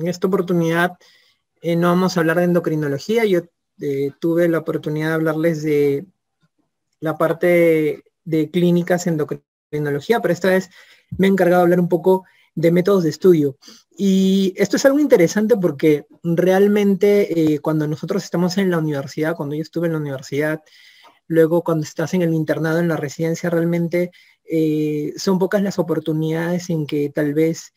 En esta oportunidad eh, no vamos a hablar de endocrinología, yo eh, tuve la oportunidad de hablarles de la parte de, de clínicas endocrinología, pero esta vez me he encargado de hablar un poco de métodos de estudio. Y esto es algo interesante porque realmente eh, cuando nosotros estamos en la universidad, cuando yo estuve en la universidad, luego cuando estás en el internado, en la residencia, realmente son pocas las oportunidades en que tal vez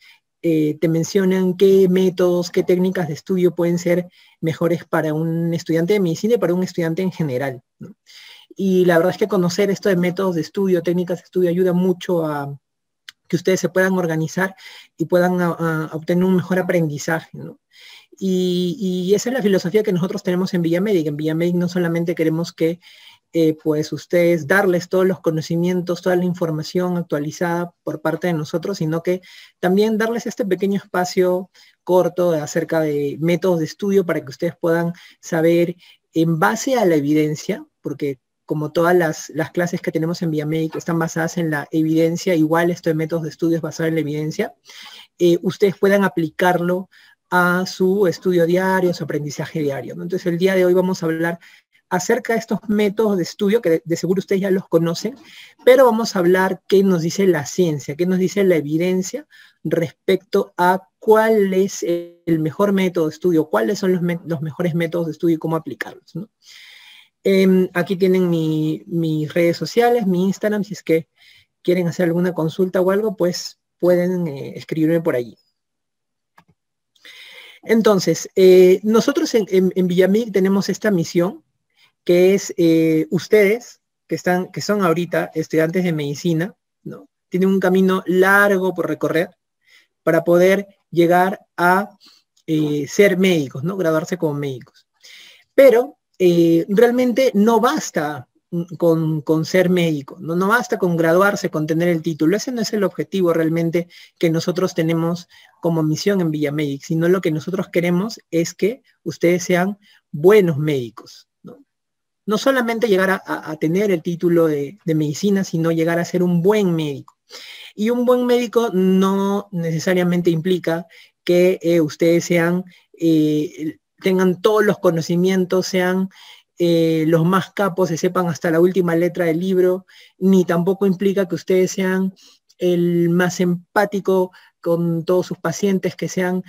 eh, te mencionan qué métodos, qué técnicas de estudio pueden ser mejores para un estudiante de medicina y para un estudiante en general. Y la verdad es que conocer esto de métodos de estudio, técnicas de estudio, ayuda mucho a que ustedes se puedan organizar y puedan ah, ah, obtener un mejor aprendizaje. Y, esa es la filosofía que nosotros tenemos en Villamedic. En Villamedic no solamente queremos que eh, pues ustedes darles todos los conocimientos, toda la información actualizada por parte de nosotros, sino que también darles este pequeño espacio corto acerca de métodos de estudio para que ustedes puedan saber en base a la evidencia, porque como todas las, clases que tenemos en ViaMedic están basadas en la evidencia, igual esto de métodos de estudio es basado en la evidencia, eh, ustedes puedan aplicarlo a su estudio diario, su aprendizaje diario. Entonces el día de hoy vamos a hablar acerca de estos métodos de estudio, que de, seguro ustedes ya los conocen, pero vamos a hablar qué nos dice la ciencia, qué nos dice la evidencia respecto a cuál es el mejor método de estudio, cuáles son los, mejores métodos de estudio y cómo aplicarlos. Em, aquí tienen mis redes sociales, mi Instagram, si es que quieren hacer alguna consulta o algo, pues pueden eh, escribirme por allí. Entonces, eh, nosotros en, en, tenemos esta misión que es eh, ustedes, que, están, que son ahorita estudiantes de medicina, ¿no? tienen un camino largo por recorrer para poder llegar a eh, ser médicos, ¿no? graduarse como médicos. Pero eh, realmente no basta con, ser médico, ¿no? no basta con graduarse, con tener el título, ese no es el objetivo realmente que nosotros tenemos como misión en Villamédic, sino lo que nosotros queremos es que ustedes sean buenos médicos, no solamente llegar a, tener el título de, medicina, sino llegar a ser un buen médico. Y un buen médico no necesariamente implica que eh, ustedes sean, eh, tengan todos los conocimientos, sean eh, los más capos, se sepan hasta la última letra del libro, ni tampoco implica que ustedes sean el más empático con todos sus pacientes, que sean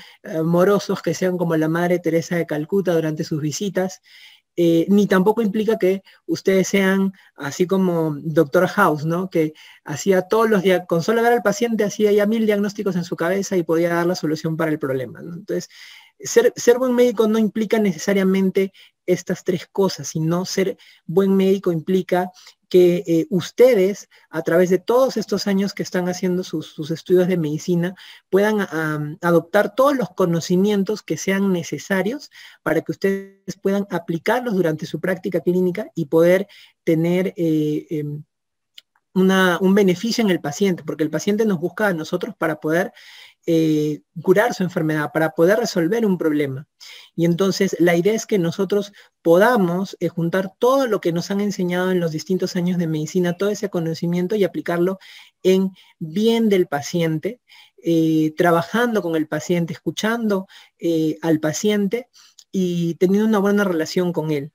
morosos que sean como la Madre Teresa de Calcuta durante sus visitas. Eh, ni tampoco implica que ustedes sean así como Doctor House, ¿no? Que hacía todos los días, con solo ver al paciente hacía ya mil diagnósticos en su cabeza y podía dar la solución para el problema, Entonces, ser, ser, buen médico no implica necesariamente estas tres cosas, sino ser buen médico implica que eh, ustedes, a través de todos estos años que están haciendo sus, estudios de medicina, puedan adoptar todos los conocimientos que sean necesarios para que ustedes puedan aplicarlos durante su práctica clínica y poder tener... Eh, em, un beneficio en el paciente, porque el paciente nos busca a nosotros para poder eh, curar su enfermedad, para poder resolver un problema. Y entonces la idea es que nosotros podamos eh, juntar todo lo que nos han enseñado en los distintos años de medicina, todo ese conocimiento y aplicarlo en bien del paciente, eh, trabajando con el paciente, escuchando al paciente y teniendo una buena relación con él.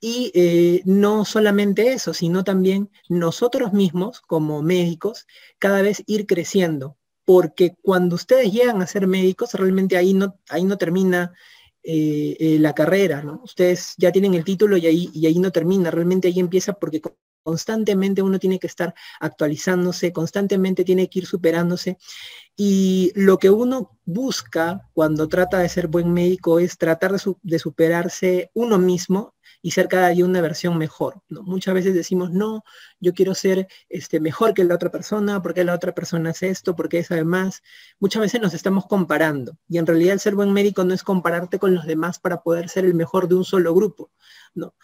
Y no solamente eso, sino también nosotros mismos como médicos, cada vez ir creciendo, porque cuando ustedes llegan a ser médicos, realmente ahí no, ahí no termina eh, eh, la carrera, ¿no? Ustedes ya tienen el título y ahí, y ahí no termina, realmente ahí empieza porque constantemente uno tiene que estar actualizándose, constantemente tiene que ir superándose. Y lo que uno busca cuando trata de ser buen médico es tratar de superarse uno mismo y ser cada día una versión mejor. ¿no? Muchas veces decimos, no, yo quiero ser este, mejor que la otra persona, porque la otra persona hace esto, porque es además. Muchas veces nos estamos comparando y en realidad el ser buen médico no es compararte con los demás para poder ser el mejor de un solo grupo, ¿no?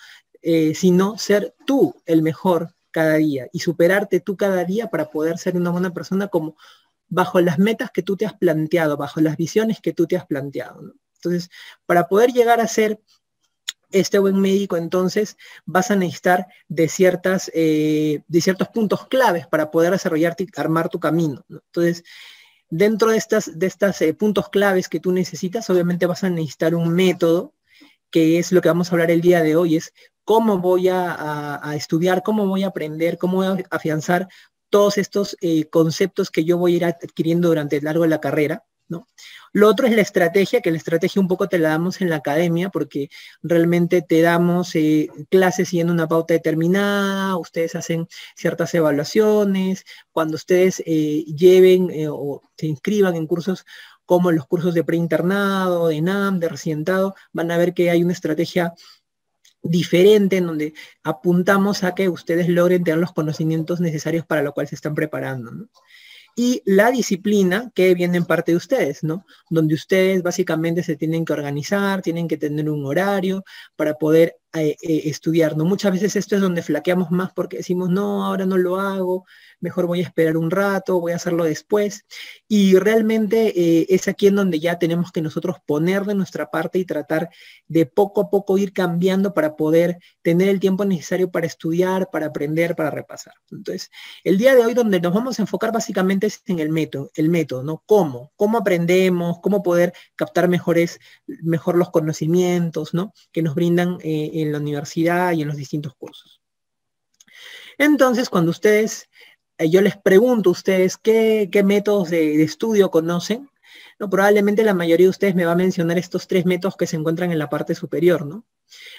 Eh, sino ser tú el mejor cada día y superarte tú cada día para poder ser una buena persona como bajo las metas que tú te has planteado, bajo las visiones que tú te has planteado. Entonces, para poder llegar a ser este buen médico entonces vas a necesitar de, ciertas, eh, de ciertos puntos claves para poder desarrollarte y armar tu camino. Entonces, dentro de estos de estas, eh, puntos claves que tú necesitas, obviamente vas a necesitar un método, que es lo que vamos a hablar el día de hoy, es cómo voy a, estudiar, cómo voy a aprender, cómo voy a afianzar todos estos eh, conceptos que yo voy a ir adquiriendo durante el largo de la carrera. Lo otro es la estrategia, que la estrategia un poco te la damos en la academia, porque realmente te damos clases eh, clases siguiendo una pauta determinada, ustedes hacen ciertas evaluaciones, cuando ustedes eh, lleven eh, o se inscriban en cursos como los cursos de preinternado, de NAM, de recientado, van a ver que hay una estrategia diferente en donde apuntamos a que ustedes logren tener los conocimientos necesarios para lo cual se están preparando y la disciplina que viene en parte de ustedes, ¿no? Donde ustedes básicamente se tienen que organizar, tienen que tener un horario para poder eh, eh, estudiar, ¿no? Muchas veces esto es donde flaqueamos más porque decimos, no, ahora no lo hago, mejor voy a esperar un rato, voy a hacerlo después. Y realmente eh, es aquí en donde ya tenemos que nosotros poner de nuestra parte y tratar de poco a poco ir cambiando para poder tener el tiempo necesario para estudiar, para aprender, para repasar. Entonces, el día de hoy donde nos vamos a enfocar básicamente es en el método, el método, ¿no? ¿Cómo? ¿Cómo aprendemos? ¿Cómo poder captar mejores, mejor los conocimientos, ¿no? Que nos brindan eh, en la universidad y en los distintos cursos. Entonces, cuando ustedes eh, yo les pregunto a ustedes qué, métodos de, estudio conocen, no, probablemente la mayoría de ustedes me va a mencionar estos tres métodos que se encuentran en la parte superior, ¿no?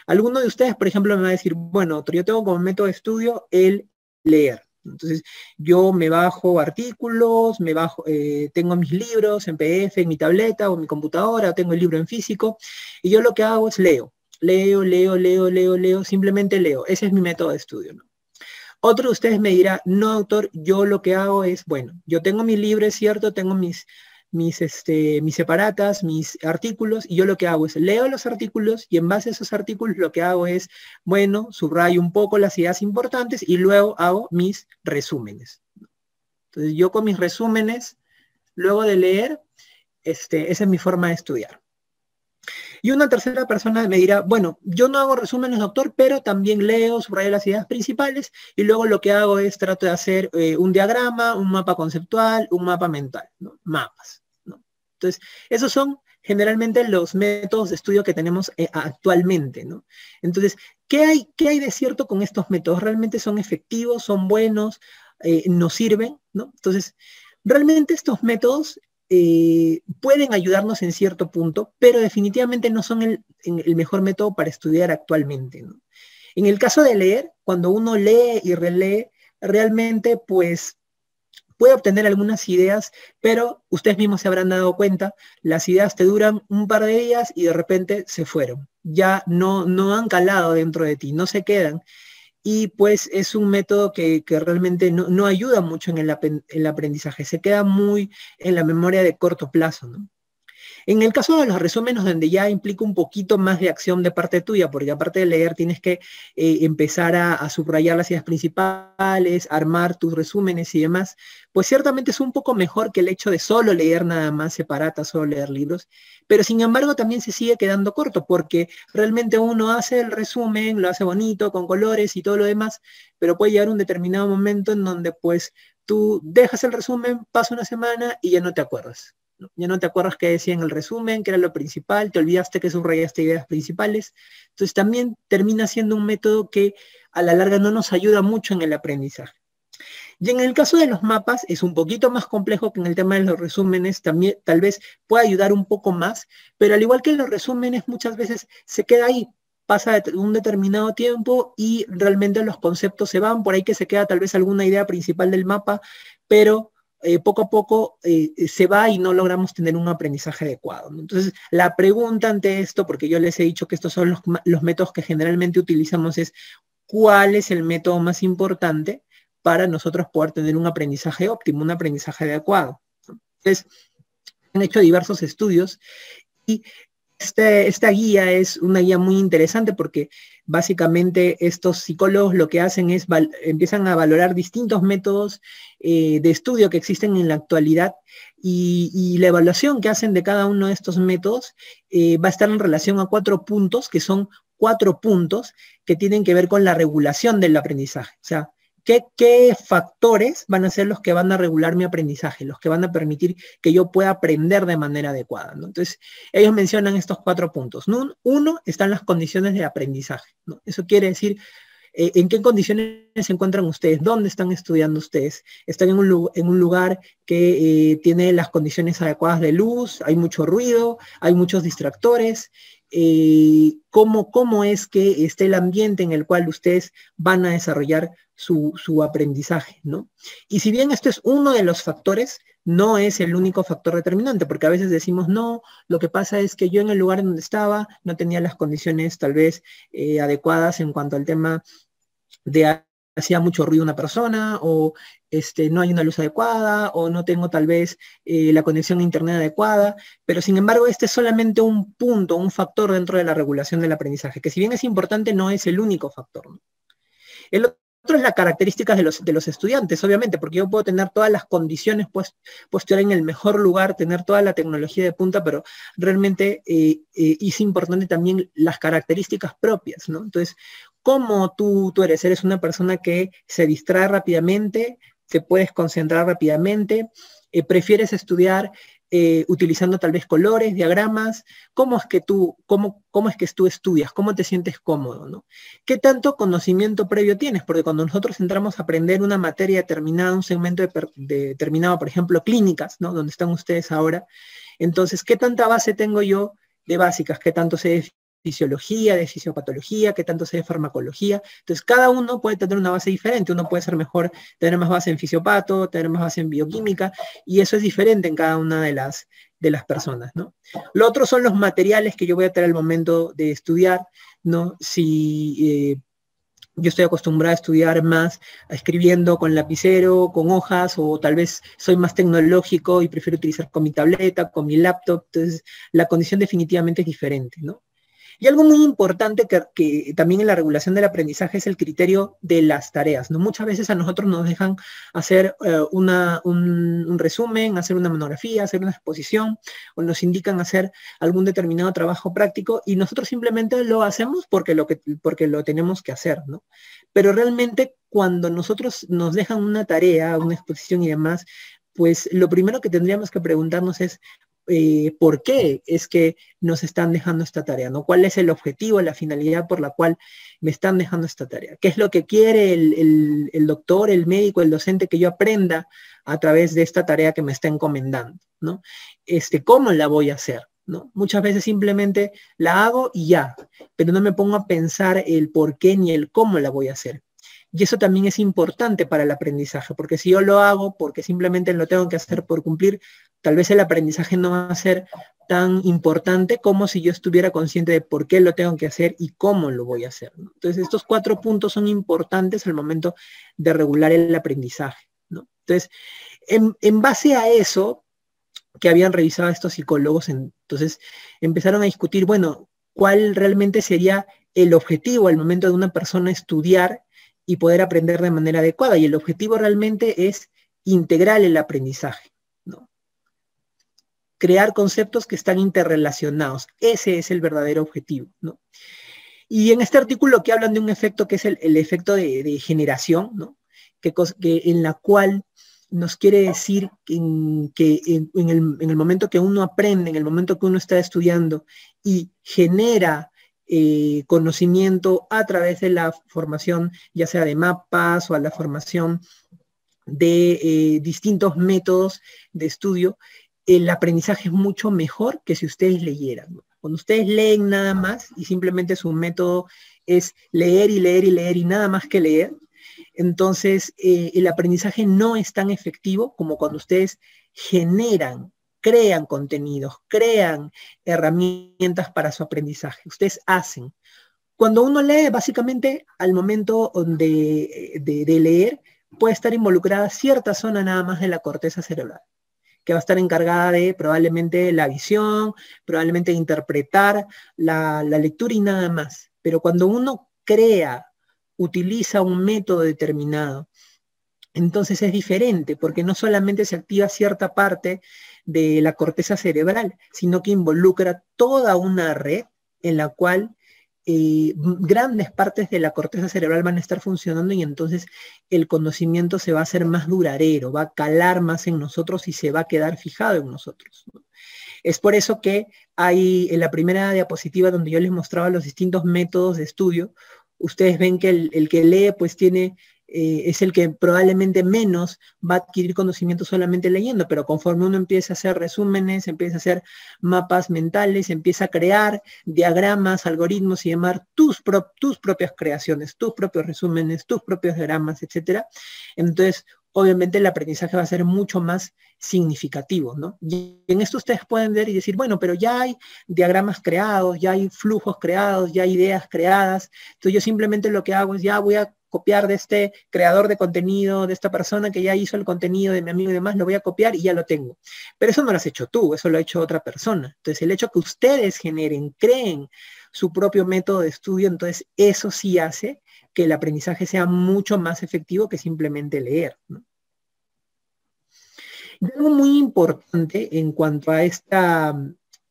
Alguno de ustedes, por ejemplo, me va a decir, bueno, yo tengo como método de estudio el leer. Entonces, yo me bajo artículos, me bajo, eh, tengo mis libros en PDF, en mi tableta o mi computadora, tengo el libro en físico, y yo lo que hago es leo. Leo, leo, leo, leo, leo, simplemente leo. Ese es mi método de estudio, otro de ustedes me dirá, no, doctor, yo lo que hago es, bueno, yo tengo mi libros, ¿cierto? Tengo mis, mis, este, mis separatas, mis artículos, y yo lo que hago es leo los artículos y en base a esos artículos lo que hago es, bueno, subrayo un poco las ideas importantes y luego hago mis resúmenes. Entonces yo con mis resúmenes, luego de leer, este, esa es mi forma de estudiar. Y una tercera persona me dirá, bueno, yo no hago resúmenes, doctor, pero también leo, subrayo las ideas principales y luego lo que hago es trato de hacer eh, un diagrama, un mapa conceptual, un mapa mental, mapas. Entonces, esos son generalmente los métodos de estudio que tenemos eh, actualmente, ¿no? Entonces, ¿qué hay, ¿qué hay de cierto con estos métodos? ¿Realmente son efectivos? ¿Son buenos? Eh, ¿Nos sirven? ¿no? Entonces, realmente estos métodos eh, pueden ayudarnos en cierto punto, pero definitivamente no son el, mejor método para estudiar actualmente. En el caso de leer, cuando uno lee y relee, realmente pues puede obtener algunas ideas, pero ustedes mismos se habrán dado cuenta, las ideas te duran un par de días y de repente se fueron, ya no, no han calado dentro de ti, no se quedan y pues es un método que, realmente no, ayuda mucho en el, aprendizaje, se queda muy en la memoria de corto plazo. En el caso de los resúmenes, donde ya implica un poquito más de acción de parte tuya, porque aparte de leer, tienes que eh, empezar a, a, subrayar las ideas principales, armar tus resúmenes y demás, pues ciertamente es un poco mejor que el hecho de solo leer nada más separata, solo leer libros, pero sin embargo también se sigue quedando corto, porque realmente uno hace el resumen, lo hace bonito, con colores y todo lo demás, pero puede llegar un determinado momento en donde pues tú dejas el resumen, pasa una semana y ya no te acuerdas. Ya no te acuerdas qué decía en el resumen, que era lo principal, te olvidaste que subrayaste ideas principales. Entonces también termina siendo un método que a la larga no nos ayuda mucho en el aprendizaje. Y en el caso de los mapas es un poquito más complejo que en el tema de los resúmenes, también tal vez pueda ayudar un poco más, pero al igual que en los resúmenes muchas veces se queda ahí, pasa un determinado tiempo y realmente los conceptos se van, por ahí que se queda tal vez alguna idea principal del mapa, pero eh, poco a poco eh, se va y no logramos tener un aprendizaje adecuado. Entonces, la pregunta ante esto, porque yo les he dicho que estos son los, los, métodos que generalmente utilizamos, es cuál es el método más importante para nosotros poder tener un aprendizaje óptimo, un aprendizaje adecuado. Entonces, han hecho diversos estudios y esta guía es una guía muy interesante porque básicamente estos psicólogos lo que hacen es empiezan a valorar distintos métodos eh, de estudio que existen en la actualidad y, la evaluación que hacen de cada uno de estos métodos eh, va a estar en relación a cuatro puntos que son cuatro puntos que tienen que ver con la regulación del aprendizaje. O sea, ¿Qué, factores van a ser los que van a regular mi aprendizaje, los que van a permitir que yo pueda aprender de manera adecuada? Entonces, ellos mencionan estos cuatro puntos. Uno, están las condiciones de aprendizaje. Eso quiere decir eh, en qué condiciones se encuentran ustedes, dónde están estudiando ustedes. Están en un, lugar que eh, tiene las condiciones adecuadas de luz, hay mucho ruido, hay muchos distractores. Eh, ¿cómo, ¿Cómo es que esté el ambiente en el cual ustedes van a desarrollar su, aprendizaje, ¿no? Y si bien esto es uno de los factores, no es el único factor determinante, porque a veces decimos, no, lo que pasa es que yo en el lugar en donde estaba no tenía las condiciones tal vez eh, adecuadas en cuanto al tema de hacía mucho ruido una persona o este, no hay una luz adecuada o no tengo tal vez eh, la conexión a internet adecuada, pero sin embargo este es solamente un punto, un factor dentro de la regulación del aprendizaje, que si bien es importante no es el único factor. Otra es la característica de los, de los estudiantes, obviamente, porque yo puedo tener todas las condiciones, pues, pues en el mejor lugar, tener toda la tecnología de punta, pero realmente eh, eh, es importante también las características propias, ¿no? Entonces, ¿cómo tú, tú eres? Eres una persona que se distrae rápidamente, te puedes concentrar rápidamente, eh, prefieres estudiar eh, utilizando tal vez colores, diagramas, cómo es que tú, cómo, cómo es que tú estudias, cómo te sientes cómodo, ¿no? ¿Qué tanto conocimiento previo tienes? Porque cuando nosotros entramos a aprender una materia determinada, un segmento de determinado, por ejemplo, clínicas, ¿no? Donde están ustedes ahora, entonces, ¿qué tanta base tengo yo de básicas? ¿Qué tanto se fisiología, de fisiopatología, que tanto sea de farmacología. Entonces, cada uno puede tener una base diferente. Uno puede ser mejor, tener más base en fisiopato, tener más base en bioquímica, y eso es diferente en cada una de las, de las personas, ¿no? Lo otro son los materiales que yo voy a tener al momento de estudiar, ¿no? Si... Eh, yo estoy acostumbrada a estudiar más escribiendo con lapicero, con hojas, o tal vez soy más tecnológico y prefiero utilizar con mi tableta, con mi laptop. Entonces, la condición definitivamente es diferente, ¿no? Y algo muy importante que, también en la regulación del aprendizaje es el criterio de las tareas. ¿no? Muchas veces a nosotros nos dejan hacer eh, un, resumen, hacer una monografía, hacer una exposición, o nos indican hacer algún determinado trabajo práctico y nosotros simplemente lo hacemos porque lo, que, porque lo tenemos que hacer. ¿no? Pero realmente cuando nosotros nos dejan una tarea, una exposición y demás, pues lo primero que tendríamos que preguntarnos es, eh, por qué es que nos están dejando esta tarea, ¿no? ¿Cuál es el objetivo, la finalidad por la cual me están dejando esta tarea? ¿Qué es lo que quiere el, doctor, el médico, el docente que yo aprenda a través de esta tarea que me está encomendando, ¿no? Este, ¿Cómo la voy a hacer? ¿no? Muchas veces simplemente la hago y ya, pero no me pongo a pensar el por qué ni el cómo la voy a hacer. Y eso también es importante para el aprendizaje, porque si yo lo hago porque simplemente lo tengo que hacer por cumplir, tal vez el aprendizaje no va a ser tan importante como si yo estuviera consciente de por qué lo tengo que hacer y cómo lo voy a hacer. Entonces, estos cuatro puntos son importantes al momento de regular el aprendizaje. Entonces, en, en base a eso que habían revisado estos psicólogos, entonces empezaron a discutir, bueno, cuál realmente sería el objetivo al momento de una persona estudiar y poder aprender de manera adecuada. Y el objetivo realmente es integrar el aprendizaje crear conceptos que están interrelacionados. Ese es el verdadero objetivo, Y en este artículo que hablan de un efecto que es el, efecto de, generación, ¿no? Que, en la cual nos quiere decir que, en, el, momento que uno aprende, en el momento que uno está estudiando y genera eh, conocimiento a través de la formación, ya sea de mapas o a la formación de eh, distintos métodos de estudio, el aprendizaje es mucho mejor que si ustedes leyeran. Cuando ustedes leen nada más y simplemente su método es leer y leer y leer y nada más que leer, entonces eh, el aprendizaje no es tan efectivo como cuando ustedes generan, crean contenidos, crean herramientas para su aprendizaje. Ustedes hacen. Cuando uno lee, básicamente al momento eh, de leer, puede estar involucrada cierta zona nada más de la corteza cerebral que va a estar encargada de probablemente la visión, probablemente interpretar la, lectura y nada más. Pero cuando uno crea, utiliza un método determinado, entonces es diferente, porque no solamente se activa cierta parte de la corteza cerebral, sino que involucra toda una red en la cual y eh, grandes partes de la corteza cerebral van a estar funcionando y entonces el conocimiento se va a hacer más duradero, va a calar más en nosotros y se va a quedar fijado en nosotros. Es por eso que hay en la primera diapositiva donde yo les mostraba los distintos métodos de estudio, ustedes ven que el que lee pues tiene eh, es el que probablemente menos va a adquirir conocimiento solamente leyendo, pero conforme uno empieza a hacer resúmenes, empieza a hacer mapas mentales, empieza a crear diagramas, algoritmos y llamar tus, tus propias creaciones, tus propios resúmenes, tus propios diagramas, etc. Entonces, obviamente el aprendizaje va a ser mucho más significativo, ¿no? Y en esto ustedes pueden ver y decir, bueno, pero ya hay diagramas creados, ya hay flujos creados, ya hay ideas creadas, entonces yo simplemente lo que hago es ya voy a copiar de este creador de contenido, de esta persona que ya hizo el contenido de mi amigo y demás, lo voy a copiar y ya lo tengo. Pero eso no lo has hecho tú, eso lo ha hecho otra persona. Entonces, el hecho que ustedes generen, creen su propio método de estudio, entonces eso sí hace que el aprendizaje sea mucho más efectivo que simplemente leer. Y algo muy importante en cuanto a esta,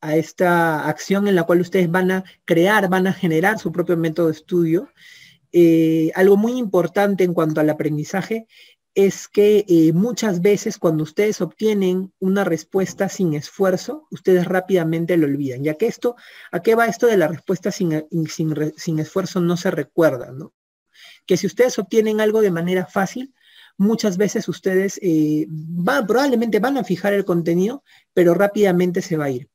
a esta acción en la cual ustedes van a crear, van a generar su propio método de estudio, eh, algo muy importante en cuanto al aprendizaje es que eh, muchas veces cuando ustedes obtienen una respuesta sin esfuerzo, ustedes rápidamente lo olvidan, ya que esto, ¿a qué va esto de la respuesta sin, sin, esfuerzo no se recuerda? ¿no? Que si ustedes obtienen algo de manera fácil, muchas veces ustedes eh, va, probablemente van a fijar el contenido, pero rápidamente se va a ir.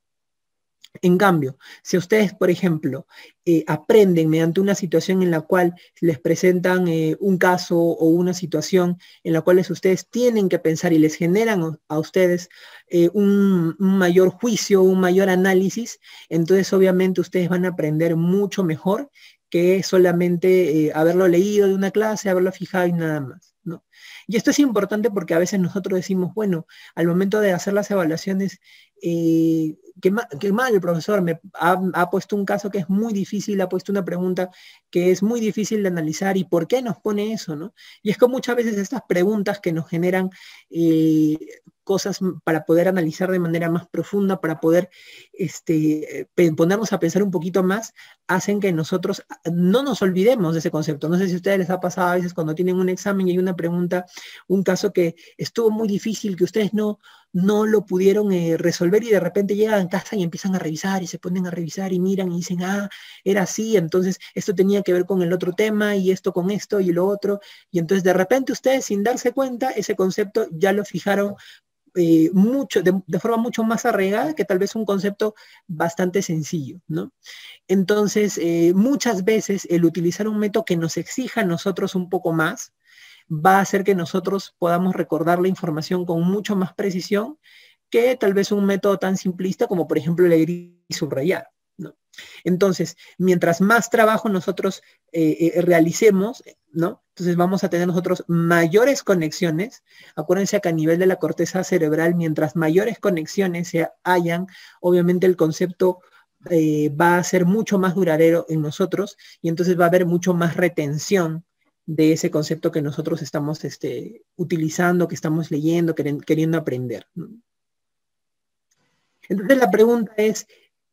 En cambio, si ustedes, por ejemplo, eh, aprenden mediante una situación en la cual les presentan eh, un caso o una situación en la cual ustedes tienen que pensar y les generan a ustedes eh, un, un, mayor juicio, un mayor análisis, entonces obviamente ustedes van a aprender mucho mejor que solamente haberlo leído de una clase, haberlo fijado y nada más. ¿no? Y esto es importante porque a veces nosotros decimos, bueno, al momento de hacer las evaluaciones, eh, qué, mal el profesor, me ha, puesto un caso que es muy difícil, ha puesto una pregunta que es muy difícil de analizar y por qué nos pone eso, ¿no? Y es que muchas veces estas preguntas que nos generan eh, cosas para poder analizar de manera más profunda, para poder este, eh, ponernos a pensar un poquito más, hacen que nosotros ah, no nos olvidemos de ese concepto. No sé si a ustedes les ha pasado a veces cuando tienen un examen y hay una pregunta, un caso que estuvo muy difícil, que ustedes no, no lo pudieron eh, resolver y de repente llegan a casa y empiezan a revisar y se ponen a revisar y miran y dicen, ah, era así, entonces esto tenía que ver con el otro tema y esto con esto y lo otro. Y entonces de repente ustedes sin darse cuenta, ese concepto ya lo fijaron eh, mucho, de, forma mucho más arraigada que tal vez un concepto bastante sencillo, ¿no? Entonces, eh, muchas veces el utilizar un método que nos exija a nosotros un poco más va a hacer que nosotros podamos recordar la información con mucho más precisión que tal vez un método tan simplista como por ejemplo leer y subrayar. Entonces, mientras más trabajo nosotros eh, eh, realicemos, ¿no? Entonces vamos a tener nosotros mayores conexiones. Acuérdense que a nivel de la corteza cerebral, mientras mayores conexiones se hayan, obviamente el concepto eh, va a ser mucho más duradero en nosotros y entonces va a haber mucho más retención de ese concepto que nosotros estamos este, utilizando, que estamos leyendo, queriendo aprender. Entonces la pregunta es,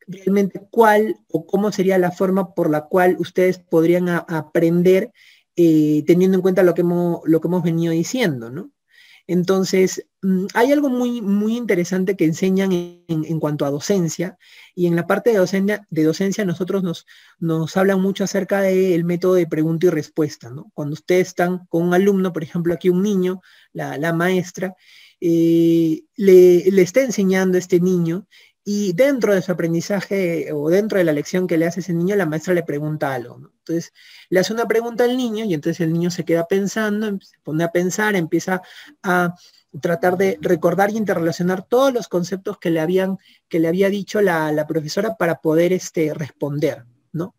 realmente cuál o cómo sería la forma por la cual ustedes podrían aprender eh, teniendo en cuenta lo que, hemos, lo que hemos venido diciendo, ¿no? Entonces, mm, hay algo muy, muy interesante que enseñan en, cuanto a docencia, y en la parte de docencia, de docencia nosotros nos, nos hablan mucho acerca del método de pregunta y respuesta, ¿no? Cuando ustedes están con un alumno, por ejemplo, aquí un niño, la, maestra, eh, le, le, está enseñando a este niño y dentro de su aprendizaje o dentro de la lección que le hace ese niño, la maestra le pregunta algo. ¿no? Entonces, le hace una pregunta al niño y entonces el niño se queda pensando, em, se pone a pensar, empieza a tratar de recordar y interrelacionar todos los conceptos que le, habían, que le había dicho la, la profesora para poder este, responder. ¿no?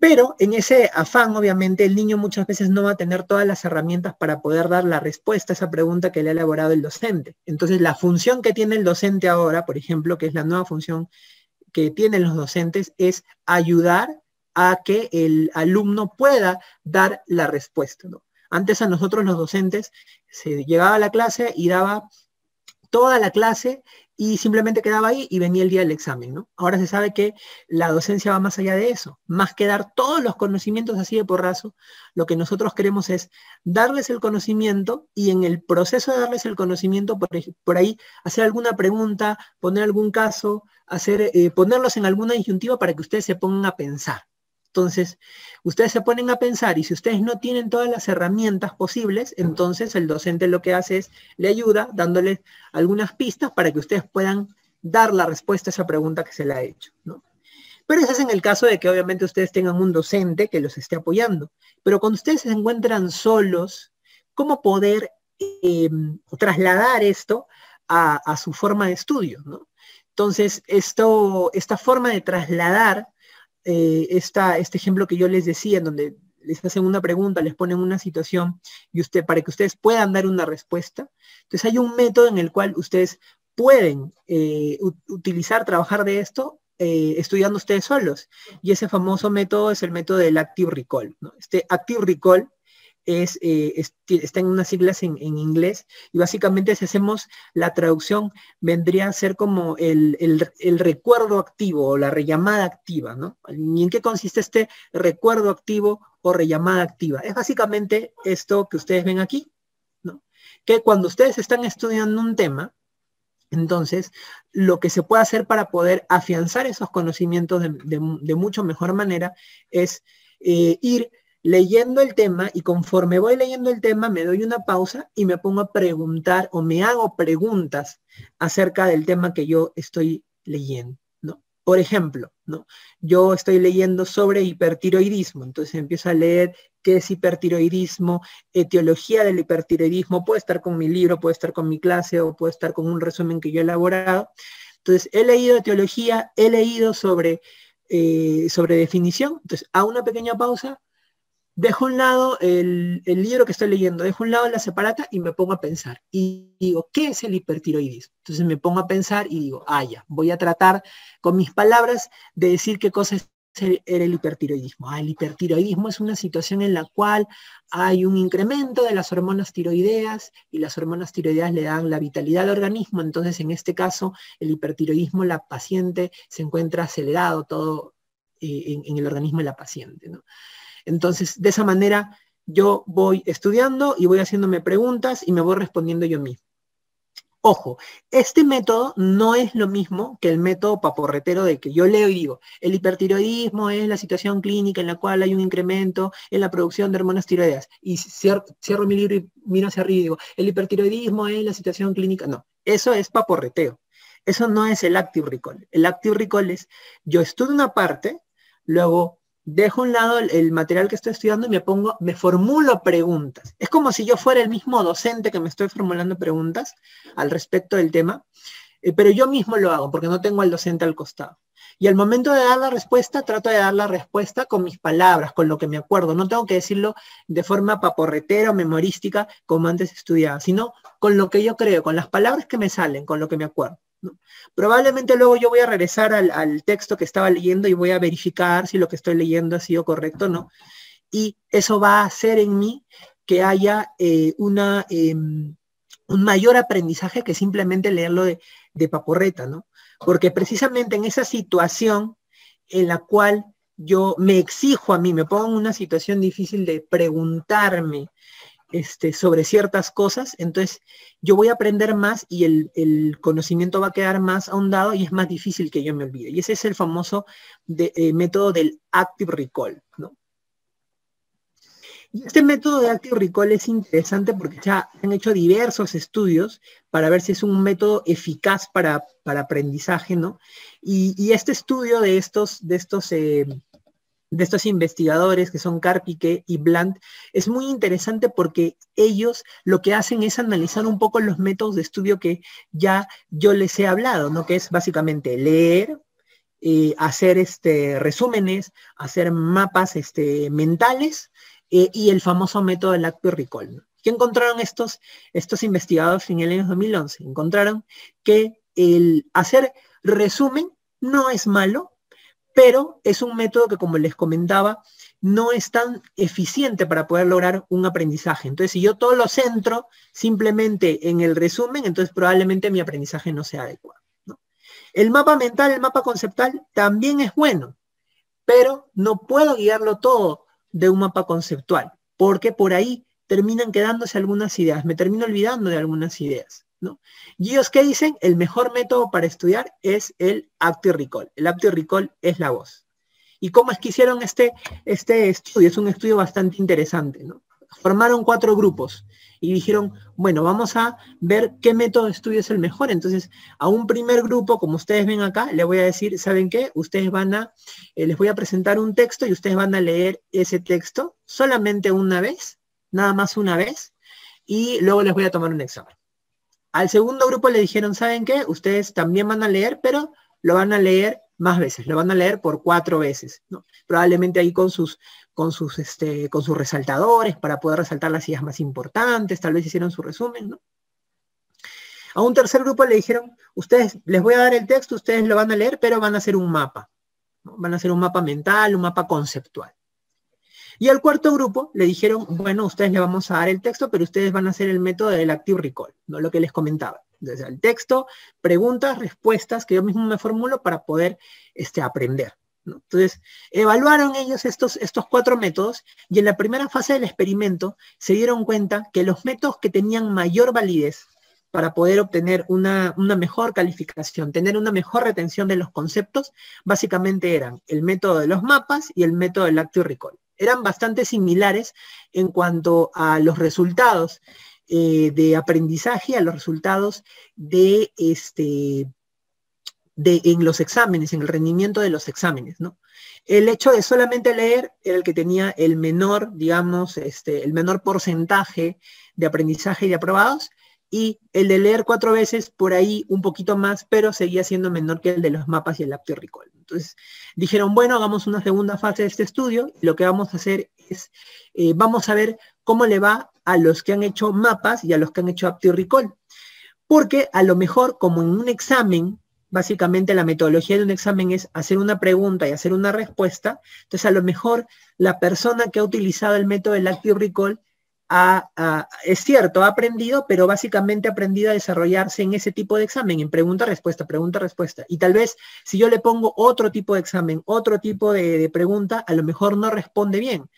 Pero en ese afán, obviamente, el niño muchas veces no va a tener todas las herramientas para poder dar la respuesta a esa pregunta que le ha elaborado el docente. Entonces, la función que tiene el docente ahora, por ejemplo, que es la nueva función que tienen los docentes, es ayudar a que el alumno pueda dar la respuesta. Antes a nosotros los docentes se llegaba a la clase y daba toda la clase y simplemente quedaba ahí y venía el día del examen, ¿no? Ahora se sabe que la docencia va más allá de eso, más que dar todos los conocimientos así de porrazo, lo que nosotros queremos es darles el conocimiento y en el proceso de darles el conocimiento, por, ahí, hacer alguna pregunta, poner algún caso, hacer, eh, ponerlos en alguna disyuntiva para que ustedes se pongan a pensar. Entonces, ustedes se ponen a pensar y si ustedes no tienen todas las herramientas posibles, entonces el docente lo que hace es le ayuda dándole algunas pistas para que ustedes puedan dar la respuesta a esa pregunta que se le ha hecho, ¿no? Pero eso es en el caso de que obviamente ustedes tengan un docente que los esté apoyando. Pero cuando ustedes se encuentran solos, ¿cómo poder em, trasladar esto a, a, su forma de estudio? ¿no? Entonces, esto, esta forma de trasladar eh, este ejemplo que yo les decía, en donde les hacen una pregunta, les ponen una situación y usted, para que ustedes puedan dar una respuesta. Entonces hay un método en el cual ustedes pueden eh, utilizar, trabajar de esto eh, estudiando ustedes solos. Y ese famoso método es el método del Active Recall. Este Active Recall eh, está en unas siglas en, inglés y básicamente si hacemos la traducción vendría a ser como el, recuerdo activo o la rellamada activa, ¿no? ¿Y en qué consiste este recuerdo activo o rellamada activa? Es básicamente esto que ustedes ven aquí, ¿no? Que cuando ustedes están estudiando un tema, entonces, lo que se puede hacer para poder afianzar esos conocimientos de, de, mucho mejor manera es eh, ir leyendo el tema y conforme voy leyendo el tema me doy una pausa y me pongo a preguntar o me hago preguntas acerca del tema que yo estoy leyendo, Por ejemplo, ¿no? Yo estoy leyendo sobre hipertiroidismo, entonces empiezo a leer qué es hipertiroidismo, etiología eh, del hipertiroidismo, puede estar con mi libro, puede estar con mi clase o puede estar con un resumen que yo he elaborado. Entonces, he leído etiología, he leído sobre, eh, sobre definición, entonces hago una pequeña pausa, dejo a un lado el, libro que estoy leyendo, dejo a un lado la separata y me pongo a pensar. Y digo, ¿qué es el hipertiroidismo? Entonces me pongo a pensar y digo, ah, ya, voy a tratar con mis palabras de decir qué cosa es el, hipertiroidismo. Ah, el hipertiroidismo es una situación en la cual hay un incremento de las hormonas tiroideas y las hormonas tiroideas le dan la vitalidad al organismo. Entonces, en este caso, el hipertiroidismo, la paciente se encuentra acelerado todo eh, en, el organismo de la paciente. Entonces, de esa manera yo voy estudiando y voy haciéndome preguntas y me voy respondiendo yo mismo. Ojo, este método no es lo mismo que el método paporretero de que yo leo y digo, el hipertiroidismo es la situación clínica en la cual hay un incremento en la producción de hormonas tiroideas. Y cierro, mi libro y miro hacia arriba y digo, el hipertiroidismo es la situación clínica. No, eso es paporreteo. Eso no es el active recall. El active recall es, yo estudio una parte, luego dejo a un lado el, material que estoy estudiando y me pongo, me formulo preguntas. Es como si yo fuera el mismo docente que me estoy formulando preguntas al respecto del tema eh, pero yo mismo lo hago porque no tengo al docente al costado. Y al momento de dar la respuesta, trato de dar la respuesta con mis palabras, con lo que me acuerdo. No tengo que decirlo de forma paporretera o memorística como antes estudiaba, sino con lo que yo creo, con las palabras que me salen, con lo que me acuerdo. Probablemente luego yo voy a regresar al, texto que estaba leyendo y voy a verificar si lo que estoy leyendo ha sido correcto o no. Y eso va a hacer en mí que haya eh, una, em, un mayor aprendizaje que simplemente leerlo de, de Paporreta, ¿no? Porque precisamente en esa situación en la cual yo me exijo a mí, me pongo en una situación difícil de preguntarme este, sobre ciertas cosas, entonces yo voy a aprender más y el, conocimiento va a quedar más ahondado y es más difícil que yo me olvide. Y ese es el famoso eh, método del active recall, ¿no? este método de active recall es interesante porque ya han hecho diversos estudios para ver si es un método eficaz para, aprendizaje, ¿no? Y, este estudio de estos, de estos, eh, de estos investigadores que son Carpique y Blunt es muy interesante porque ellos lo que hacen es analizar un poco los métodos de estudio que ya yo les he hablado, ¿no? Que es básicamente leer, eh, hacer este, resúmenes, hacer mapas este, mentales eh, y el famoso método del acto y recall. ¿Qué encontraron estos, estos en el año 2011? Encontraron que el hacer resumen no es malo, pero es un método que, como les comentaba, no es tan eficiente para poder lograr un aprendizaje. Entonces, si yo todo lo centro simplemente en el resumen, entonces probablemente mi aprendizaje no sea adecuado. El mapa mental, el mapa conceptual también es bueno, pero no puedo guiarlo todo de un mapa conceptual, porque por ahí terminan quedándose algunas ideas, me termino olvidando de algunas ideas. ¿No? ¿Y ellos qué dicen? El mejor método para estudiar es el acto recall. El acto y recall es la voz. ¿Y cómo es que hicieron este, este estudio? Es un estudio bastante interesante, ¿no? formaron cuatro grupos y dijeron, bueno, vamos a ver qué método de estudio es el mejor. Entonces, a un primer grupo, como ustedes ven acá, le voy a decir, ¿saben qué? Ustedes van a, eh, les voy a presentar un texto y ustedes van a leer ese texto solamente una vez, nada más una vez, y luego les voy a tomar un examen. Al segundo grupo le dijeron, ¿saben qué? Ustedes también van a leer, pero lo van a leer más veces, lo van a leer por cuatro veces, ¿no? probablemente ahí con sus con sus, este, con sus resaltadores para poder resaltar las ideas más importantes, tal vez hicieron su resumen, ¿no? A un tercer grupo le dijeron, ustedes, les voy a dar el texto, ustedes lo van a leer, pero van a hacer un mapa. Van a hacer un mapa mental, un mapa conceptual. Y al cuarto grupo le dijeron, bueno, ustedes le vamos a dar el texto, pero ustedes van a hacer el método del active recall, no lo que les comentaba. Desde el texto, preguntas, respuestas que yo mismo me formulo para poder este, aprender. Entonces, evaluaron ellos estos, estos cuatro métodos y en la primera fase del experimento se dieron cuenta que los métodos que tenían mayor validez para poder obtener una, mejor calificación, tener una mejor retención de los conceptos, básicamente eran el método de los mapas y el método del acto y recall. Eran bastante similares en cuanto a los resultados eh, de aprendizaje, a los resultados de este, en los exámenes, en el rendimiento de los exámenes, ¿no? El hecho de solamente leer era el que tenía el menor, digamos, este, el menor porcentaje de aprendizaje y de aprobados, y el de leer cuatro veces por ahí un poquito más, pero seguía siendo menor que el de los mapas y el apto recall. Entonces dijeron, bueno, hagamos una segunda fase de este estudio, lo que vamos a hacer es, eh, vamos a ver cómo le va a los que han hecho mapas y a los que han hecho apto recall. Porque a lo mejor, como en un examen, básicamente la metodología de un examen es hacer una pregunta y hacer una respuesta. Entonces, a lo mejor la persona que ha utilizado el método del Active Recall ha, es cierto, ha aprendido, pero básicamente ha aprendido a desarrollarse en ese tipo de examen, en pregunta-respuesta, pregunta-respuesta. Y tal vez si yo le pongo otro tipo de examen, otro tipo de, de pregunta, a lo mejor no responde bien.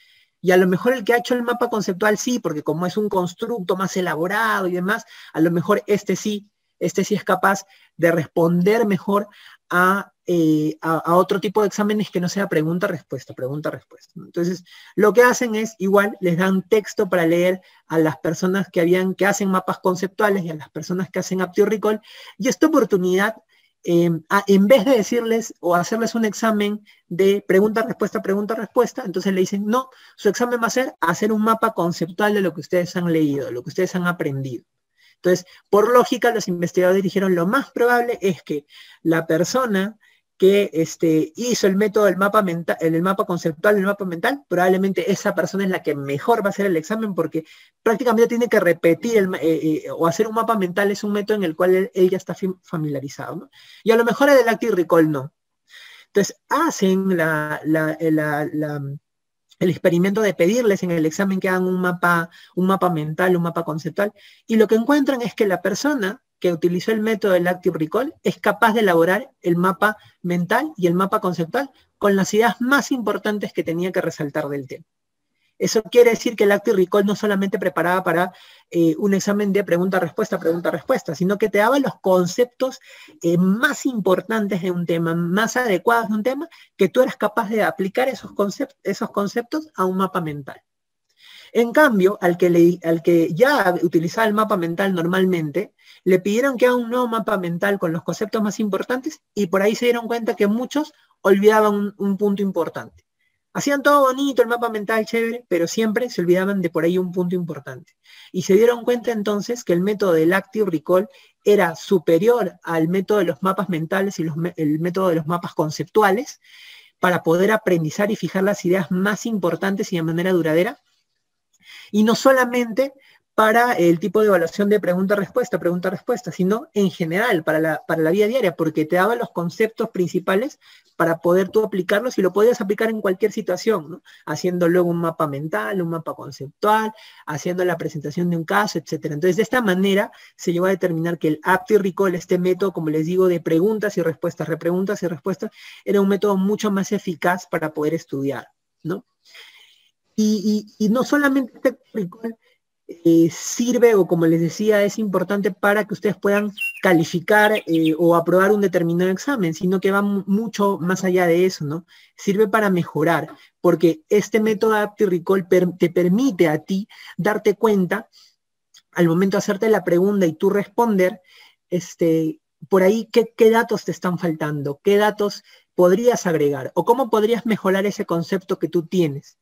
Y a lo mejor el que ha hecho el mapa conceptual sí, porque como es un constructo más elaborado y demás, a lo mejor este sí este sí es capaz de responder mejor a, eh, otro tipo de exámenes que no sea pregunta-respuesta, pregunta-respuesta. Entonces, lo que hacen es, igual, les dan texto para leer a las personas que, habían, que hacen mapas conceptuales y a las personas que hacen Aptio Recall, y esta oportunidad em, en vez de decirles o hacerles un examen de pregunta, respuesta, pregunta, respuesta, entonces le dicen, no, su examen va a ser hacer un mapa conceptual de lo que ustedes han leído, lo que ustedes han aprendido. Entonces, por lógica, los investigadores dijeron lo más probable es que la persona que este, hizo el método del mapa mental, el mapa conceptual del mapa mental, probablemente esa persona es la que mejor va a hacer el examen porque prácticamente tiene que repetir eh, eh, o hacer un mapa mental es un método en el cual él, ya está familiarizado. Y a lo mejor el active recall no. Entonces hacen la eh, el experimento de pedirles en el examen que hagan un mapa, un mapa mental, un mapa conceptual, y lo que encuentran es que la persona que utilizó el método del Active Recall es capaz de elaborar el mapa mental y el mapa conceptual con las ideas más importantes que tenía que resaltar del tema. Eso quiere decir que el acto y recall no solamente preparaba para eh, un examen de pregunta-respuesta, pregunta-respuesta, sino que te daba los conceptos eh, más importantes de un tema, más adecuados de un tema, que tú eras capaz de aplicar esos, conceptos a un mapa mental. En cambio, al que, al que ya utilizaba el mapa mental normalmente, le pidieron que haga un nuevo mapa mental con los conceptos más importantes y por ahí se dieron cuenta que muchos olvidaban un punto importante. Hacían todo bonito, el mapa mental chévere, pero siempre se olvidaban de por ahí un punto importante. Y se dieron cuenta entonces que el método del Active Recall era superior al método de los mapas mentales y el método de los mapas conceptuales para poder aprendizar y fijar las ideas más importantes y de manera duradera. Y no solamente para el tipo de evaluación de pregunta-respuesta, pregunta-respuesta, sino en general para la, para vida diaria, porque te daba los conceptos principales para poder tú aplicarlos y lo podías aplicar en cualquier situación, ¿no? haciendo luego un mapa mental, un mapa conceptual, haciendo la presentación de un caso, etc. Entonces, de esta manera se llegó a determinar que el apt y recall, este método, como les digo, de preguntas y respuestas, repreguntas y respuestas, era un método mucho más eficaz para poder estudiar, ¿no? Y, y no solamente este recall eh, sirve o como les decía, es importante para que ustedes puedan calificar eh, o aprobar un determinado examen, sino que va mucho más allá de eso, ¿no? Sirve para mejorar, porque este método Apti-Recall te permite a ti darte cuenta al momento de hacerte la pregunta y tú responder, este, por ahí qué datos te están faltando, qué datos podrías agregar o cómo podrías mejorar ese concepto que tú tienes.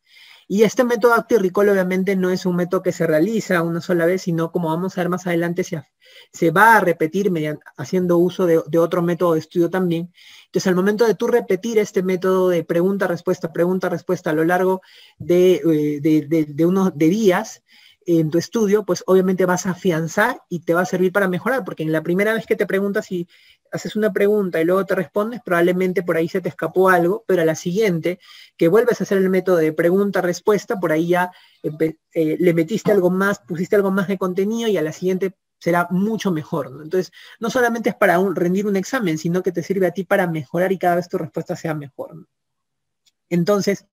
Y este método acto obviamente no es un método que se realiza una sola vez, sino como vamos a ver más adelante, se, se va a repetir mediante, haciendo uso de, otro método de estudio también. Entonces, al momento de tú repetir este método de pregunta-respuesta, pregunta-respuesta a lo largo de, eh, de, unos de días, en tu estudio, pues obviamente vas a afianzar y te va a servir para mejorar, porque en la primera vez que te preguntas y haces una pregunta y luego te respondes, probablemente por ahí se te escapó algo, pero a la siguiente, que vuelves a hacer el método de pregunta-respuesta, por ahí ya eh, le metiste algo más, pusiste algo más de contenido y a la siguiente será mucho mejor. Entonces, no solamente es para rendir un examen, sino que te sirve a ti para mejorar y cada vez tu respuesta sea mejor. Entonces,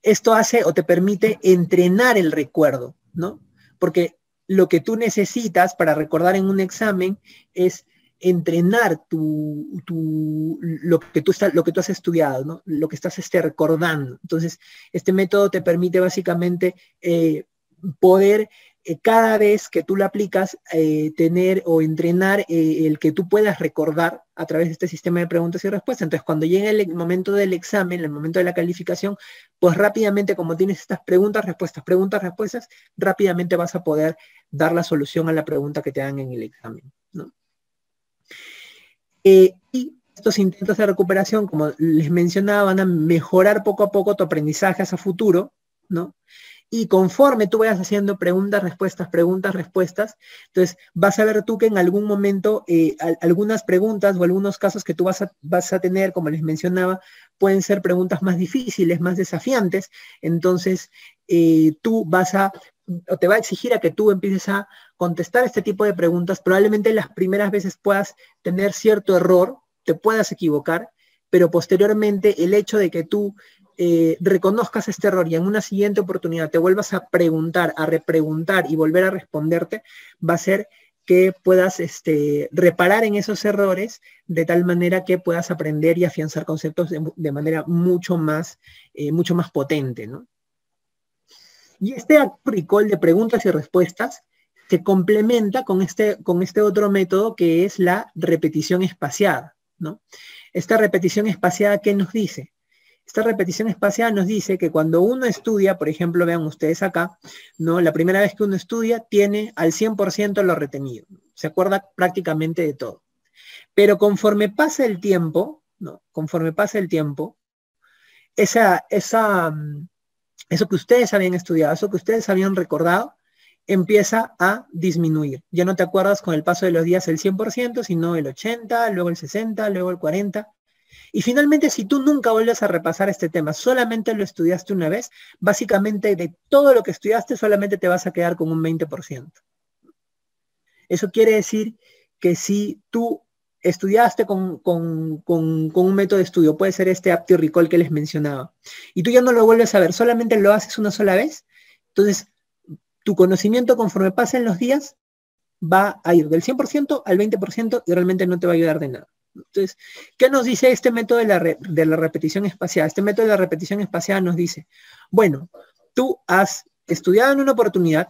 esto hace o te permite entrenar el recuerdo. ¿no? Porque lo que tú necesitas para recordar en un examen es entrenar lo, que tú lo que tú has estudiado, ¿no? lo que estás este, recordando. Entonces, este método te permite básicamente eh, poder eh, cada vez que tú la aplicas, eh, tener o entrenar eh, el que tú puedas recordar a través de este sistema de preguntas y respuestas. Entonces, cuando llegue el momento del examen, el momento de la calificación, pues rápidamente, como tienes estas preguntas, respuestas, preguntas, respuestas, rápidamente vas a poder dar la solución a la pregunta que te dan en el examen. y estos intentos de recuperación, como les mencionaba, van a mejorar poco a poco tu aprendizaje hacia futuro, ¿no? Y conforme tú vayas haciendo preguntas, respuestas, preguntas, respuestas, entonces vas a ver tú que en algún momento eh, algunas preguntas o algunos casos que tú vas a, vas a tener, como les mencionaba, pueden ser preguntas más difíciles, más desafiantes. Entonces eh, tú vas a, o te va a exigir a que tú empieces a contestar este tipo de preguntas. Probablemente las primeras veces puedas tener cierto error, te puedas equivocar, pero posteriormente el hecho de que tú eh, reconozcas este error y en una siguiente oportunidad te vuelvas a preguntar, a repreguntar y volver a responderte, va a ser que puedas este, reparar en esos errores de tal manera que puedas aprender y afianzar conceptos de, manera mucho más, eh, mucho más potente. ¿no? Y este apricol de preguntas y respuestas se complementa con este, con este otro método que es la repetición espaciada. ¿no? Esta repetición espaciada, ¿qué nos dice? Esta repetición espacial nos dice que cuando uno estudia, por ejemplo, vean ustedes acá, ¿no? la primera vez que uno estudia tiene al 100% lo retenido, se acuerda prácticamente de todo. Pero conforme pasa el tiempo, ¿no? conforme pasa el tiempo, esa, esa, mm, eso que ustedes habían estudiado, eso que ustedes habían recordado, empieza a disminuir. Ya no te acuerdas con el paso de los días el 100%, sino el 80, luego el 60, luego el 40, y finalmente, si tú nunca vuelves a repasar este tema, solamente lo estudiaste una vez, básicamente de todo lo que estudiaste solamente te vas a quedar con un 20%. Eso quiere decir que si tú estudiaste con, un método de estudio, puede ser este aptio recall que les mencionaba, y tú ya no lo vuelves a ver, solamente lo haces una sola vez, entonces tu conocimiento conforme pasen los días va a ir del 100% al 20% y realmente no te va a ayudar de nada. Entonces, ¿qué nos dice este método de la, repetición espacial? Este método de la repetición espacial nos dice, bueno, tú has estudiado en una oportunidad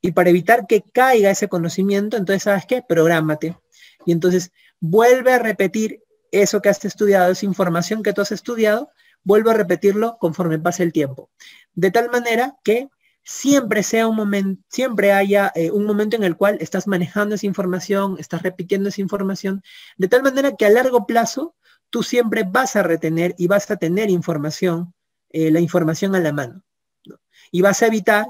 y para evitar que caiga ese conocimiento, entonces, ¿sabes qué? Prográmate. Y entonces, vuelve a repetir eso que has estudiado, esa información que tú has estudiado, vuelve a repetirlo conforme pase el tiempo. De tal manera que siempre sea un momento, siempre haya eh, un momento en el cual estás manejando esa información, estás repitiendo esa información, de tal manera que a largo plazo tú siempre vas a retener y vas a tener información, eh, la información a la mano. Y vas a evitar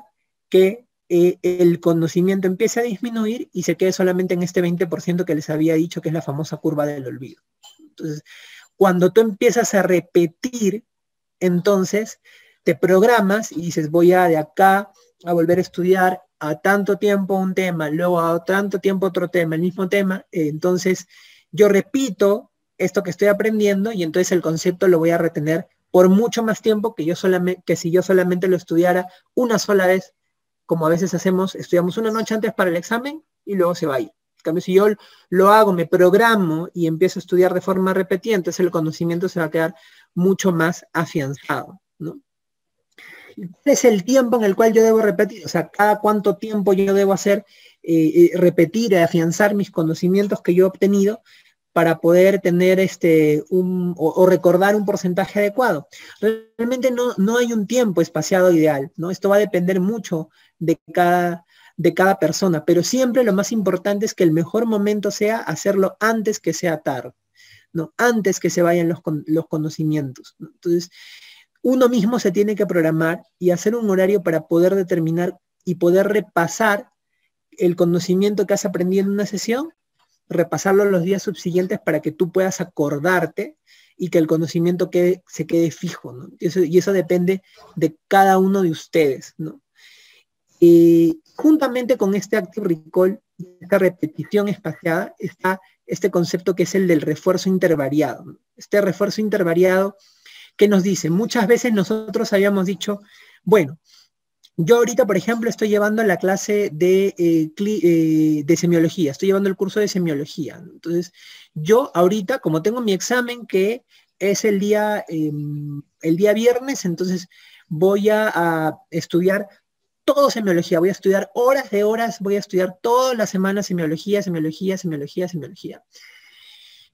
que eh, el conocimiento empiece a disminuir y se quede solamente en este 20% que les había dicho que es la famosa curva del olvido. Entonces, cuando tú empiezas a repetir, entonces te programas y dices, voy a de acá a volver a estudiar a tanto tiempo un tema, luego a tanto tiempo otro tema, el mismo tema, eh, entonces yo repito esto que estoy aprendiendo y entonces el concepto lo voy a retener por mucho más tiempo que, yo solamente, que si yo solamente lo estudiara una sola vez, como a veces hacemos, estudiamos una noche antes para el examen y luego se va a ir. En cambio, si yo lo hago, me programo y empiezo a estudiar de forma repetida, entonces el conocimiento se va a quedar mucho más afianzado. ¿no? ¿Cuál este es el tiempo en el cual yo debo repetir? O sea, cada cuánto tiempo yo debo hacer, eh, eh, repetir y afianzar mis conocimientos que yo he obtenido para poder tener este o, recordar un porcentaje adecuado. Realmente no, no hay un tiempo espaciado ideal, ¿no? Esto va a depender mucho de cada, de cada persona, pero siempre lo más importante es que el mejor momento sea hacerlo antes que sea tarde, ¿no? Antes que se vayan los, los conocimientos. Entonces, uno mismo se tiene que programar y hacer un horario para poder determinar y poder repasar el conocimiento que has aprendido en una sesión, repasarlo los días subsiguientes para que tú puedas acordarte y que el conocimiento se quede fijo, y, eso, depende de cada uno de ustedes, ¿no? Y juntamente con este Active Recall, esta repetición espaciada, está este concepto que es el del refuerzo intervariado. Este refuerzo intervariado ¿Qué nos dice, muchas veces nosotros habíamos dicho, bueno, yo ahorita, por ejemplo, estoy llevando la clase de, eh, eh, de semiología, estoy llevando el curso de semiología. Entonces, yo ahorita, como tengo mi examen que es el día, em, el día viernes, entonces voy a, estudiar todo semiología, voy a estudiar horas de horas, voy a estudiar todas la semana semiología, semiología, semiología, semiología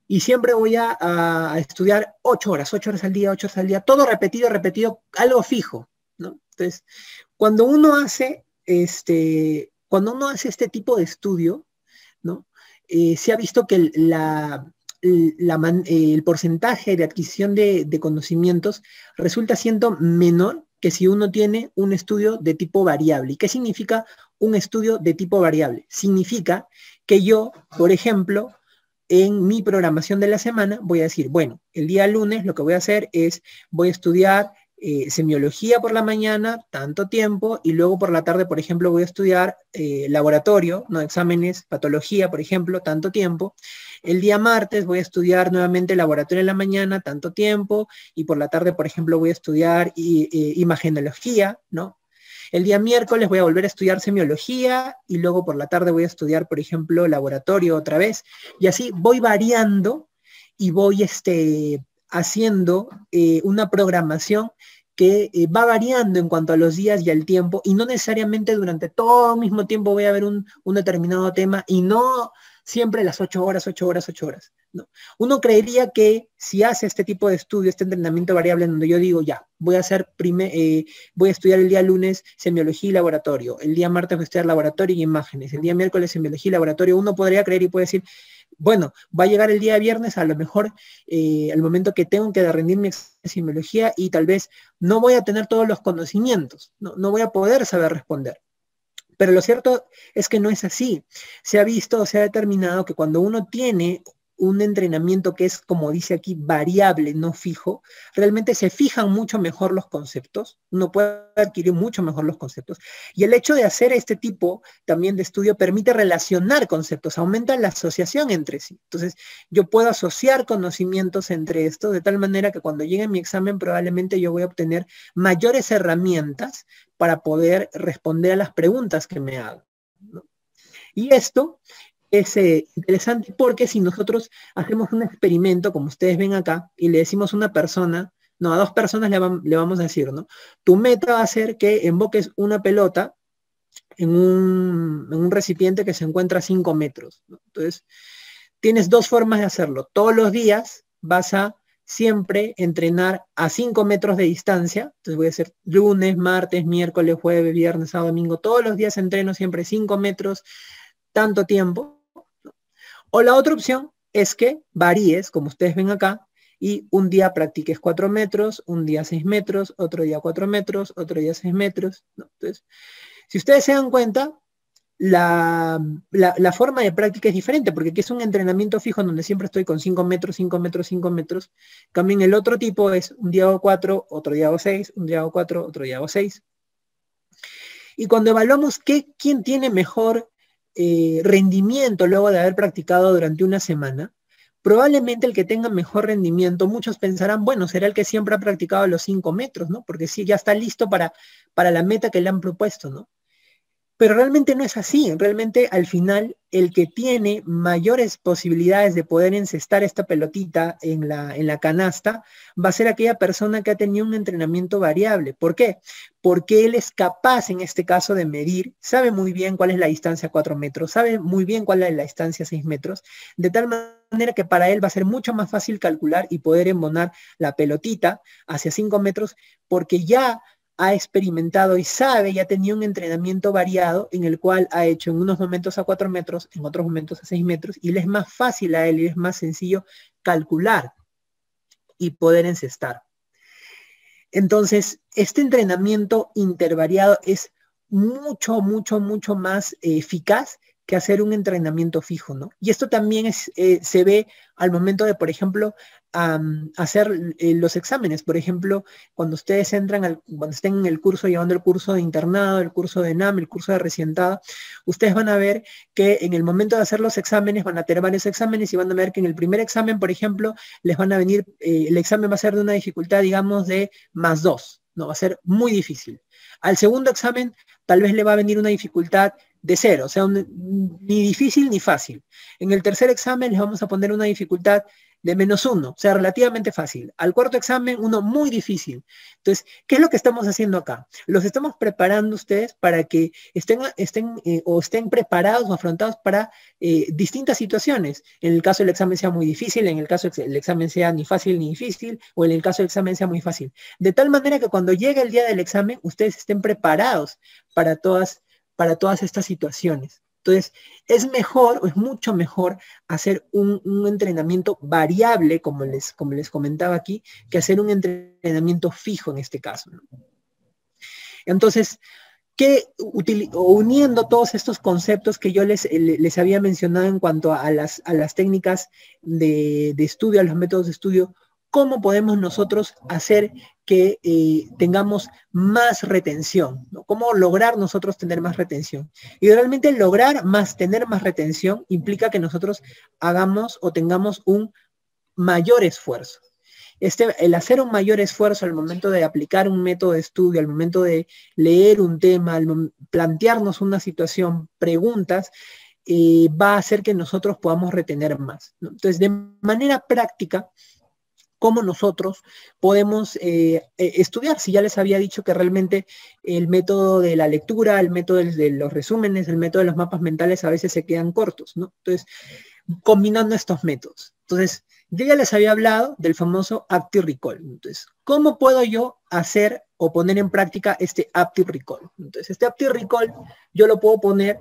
y siempre voy a, estudiar ocho horas, ocho horas al día, ocho horas al día, todo repetido, repetido, algo fijo, Entonces, cuando uno hace este, cuando uno hace este tipo de estudio, ¿no? Eh, se ha visto que el porcentaje de adquisición de, de, conocimientos resulta siendo menor que si uno tiene un estudio de tipo variable. ¿Y qué significa un estudio de tipo variable? Significa que yo, por ejemplo, en mi programación de la semana voy a decir, bueno, el día lunes lo que voy a hacer es, voy a estudiar eh, semiología por la mañana, tanto tiempo, y luego por la tarde, por ejemplo, voy a estudiar eh, laboratorio, no exámenes, patología, por ejemplo, tanto tiempo. El día martes voy a estudiar nuevamente laboratorio en la mañana, tanto tiempo, y por la tarde, por ejemplo, voy a estudiar eh, imagenología, ¿no? El día miércoles voy a volver a estudiar semiología y luego por la tarde voy a estudiar, por ejemplo, laboratorio otra vez. Y así voy variando y voy este, haciendo eh, una programación que eh, va variando en cuanto a los días y al tiempo y no necesariamente durante todo el mismo tiempo voy a ver un determinado tema y no siempre las ocho horas, ocho horas, ocho horas. No. Uno creería que si hace este tipo de estudio, este entrenamiento variable, en donde yo digo, ya, voy a hacer prime, eh, voy a estudiar el día lunes semiología y laboratorio, el día martes voy a estudiar laboratorio y imágenes, el día miércoles semiología y laboratorio, uno podría creer y puede decir, bueno, va a llegar el día viernes, a lo mejor eh, al momento que tengo que rendir mi semiología y tal vez no voy a tener todos los conocimientos, no voy a poder saber responder. Pero lo cierto es que no es así. Se ha visto, se ha determinado que cuando uno tiene un entrenamiento que es, como dice aquí, variable, no fijo, realmente se fijan mucho mejor los conceptos, uno puede adquirir mucho mejor los conceptos. Y el hecho de hacer este tipo también de estudio permite relacionar conceptos, aumenta la asociación entre sí. Entonces, yo puedo asociar conocimientos entre estos, de tal manera que cuando llegue mi examen probablemente yo voy a obtener mayores herramientas para poder responder a las preguntas que me hagan. Y esto es eh, interesante porque si nosotros hacemos un experimento, como ustedes ven acá, y le decimos a una persona, no, a dos personas le, vamos a decir, ¿no? Tu meta va a ser que emboques una pelota en un, recipiente que se encuentra a 5 metros. Entonces, tienes dos formas de hacerlo. Todos los días vas a siempre entrenar a 5 metros de distancia. Entonces voy a hacer lunes, martes, miércoles, jueves, viernes, sábado, domingo. Todos los días entreno siempre 5 metros, tanto tiempo. O la otra opción es que varíes, como ustedes ven acá, y un día practiques 4 metros, un día 6 metros, otro día 4 metros, otro día 6 metros. Entonces, si ustedes se dan cuenta, la, forma de práctica es diferente, porque aquí es un entrenamiento fijo en donde siempre estoy con 5 metros, 5 metros, 5 metros. También el otro tipo es un día hago 4, otro día hago 6, un día hago 4, otro día hago 6. Y cuando evaluamos qué, quién tiene mejor eh, rendimiento luego de haber practicado durante una semana, probablemente el que tenga mejor rendimiento, muchos pensarán, bueno, será el que siempre ha practicado los cinco metros, ¿no? Porque sí, ya está listo para, para la meta que le han propuesto, ¿no? Pero realmente no es así. Realmente al final el que tiene mayores posibilidades de poder encestar esta pelotita en la, en la canasta va a ser aquella persona que ha tenido un entrenamiento variable. ¿Por qué? Porque él es capaz en este caso de medir, sabe muy bien cuál es la distancia a 4 metros, sabe muy bien cuál es la distancia 6 metros, de tal manera que para él va a ser mucho más fácil calcular y poder embonar la pelotita hacia 5 metros porque ya ha experimentado y sabe y ha tenido un entrenamiento variado en el cual ha hecho en unos momentos a cuatro metros, en otros momentos a seis metros, y le es más fácil a él y es más sencillo calcular y poder encestar. Entonces, este entrenamiento intervariado es mucho, mucho, mucho más eh, eficaz que hacer un entrenamiento fijo, ¿no? Y esto también es, eh, se ve al momento de, por ejemplo, a, hacer eh, los exámenes. Por ejemplo, cuando ustedes entran, al, cuando estén en el curso, llevando el curso de internado, el curso de NAM, el curso de recientada, ustedes van a ver que en el momento de hacer los exámenes, van a tener varios exámenes y van a ver que en el primer examen, por ejemplo, les van a venir, eh, el examen va a ser de una dificultad, digamos, de más dos. No, va a ser muy difícil. Al segundo examen, tal vez le va a venir una dificultad de cero, o sea, ni difícil ni fácil. En el tercer examen les vamos a poner una dificultad de menos uno, o sea, relativamente fácil. Al cuarto examen, uno muy difícil. Entonces, ¿qué es lo que estamos haciendo acá? Los estamos preparando ustedes para que estén, estén eh, o estén preparados o afrontados para eh, distintas situaciones. En el caso del examen sea muy difícil, en el caso el examen sea ni fácil ni difícil, o en el caso del examen sea muy fácil. De tal manera que cuando llegue el día del examen, ustedes estén preparados para todas, para todas estas situaciones. Entonces, es mejor o es mucho mejor hacer un, entrenamiento variable, como les, como les comentaba aquí, que hacer un entrenamiento fijo en este caso. Entonces, uniendo todos estos conceptos que yo les, eh, había mencionado en cuanto a las, las técnicas de, de, estudio, a los métodos de estudio, ¿cómo podemos nosotros hacer que eh, tengamos más retención, ¿no? ¿Cómo lograr nosotros tener más retención? Y realmente lograr más tener más retención implica que nosotros hagamos o tengamos un mayor esfuerzo. Este, el hacer un mayor esfuerzo al momento de aplicar un método de estudio, al momento de leer un tema, plantearnos una situación, preguntas, eh, va a hacer que nosotros podamos retener más. Entonces, de manera práctica, cómo nosotros podemos eh, eh, estudiar. Si ya les había dicho que realmente el método de la lectura, el método de los resúmenes, el método de los mapas mentales a veces se quedan cortos, ¿no? Entonces, combinando estos métodos. Entonces, yo ya les había hablado del famoso active recall. Entonces, ¿cómo puedo yo hacer o poner en práctica este active recall? Entonces, este active recall yo lo puedo poner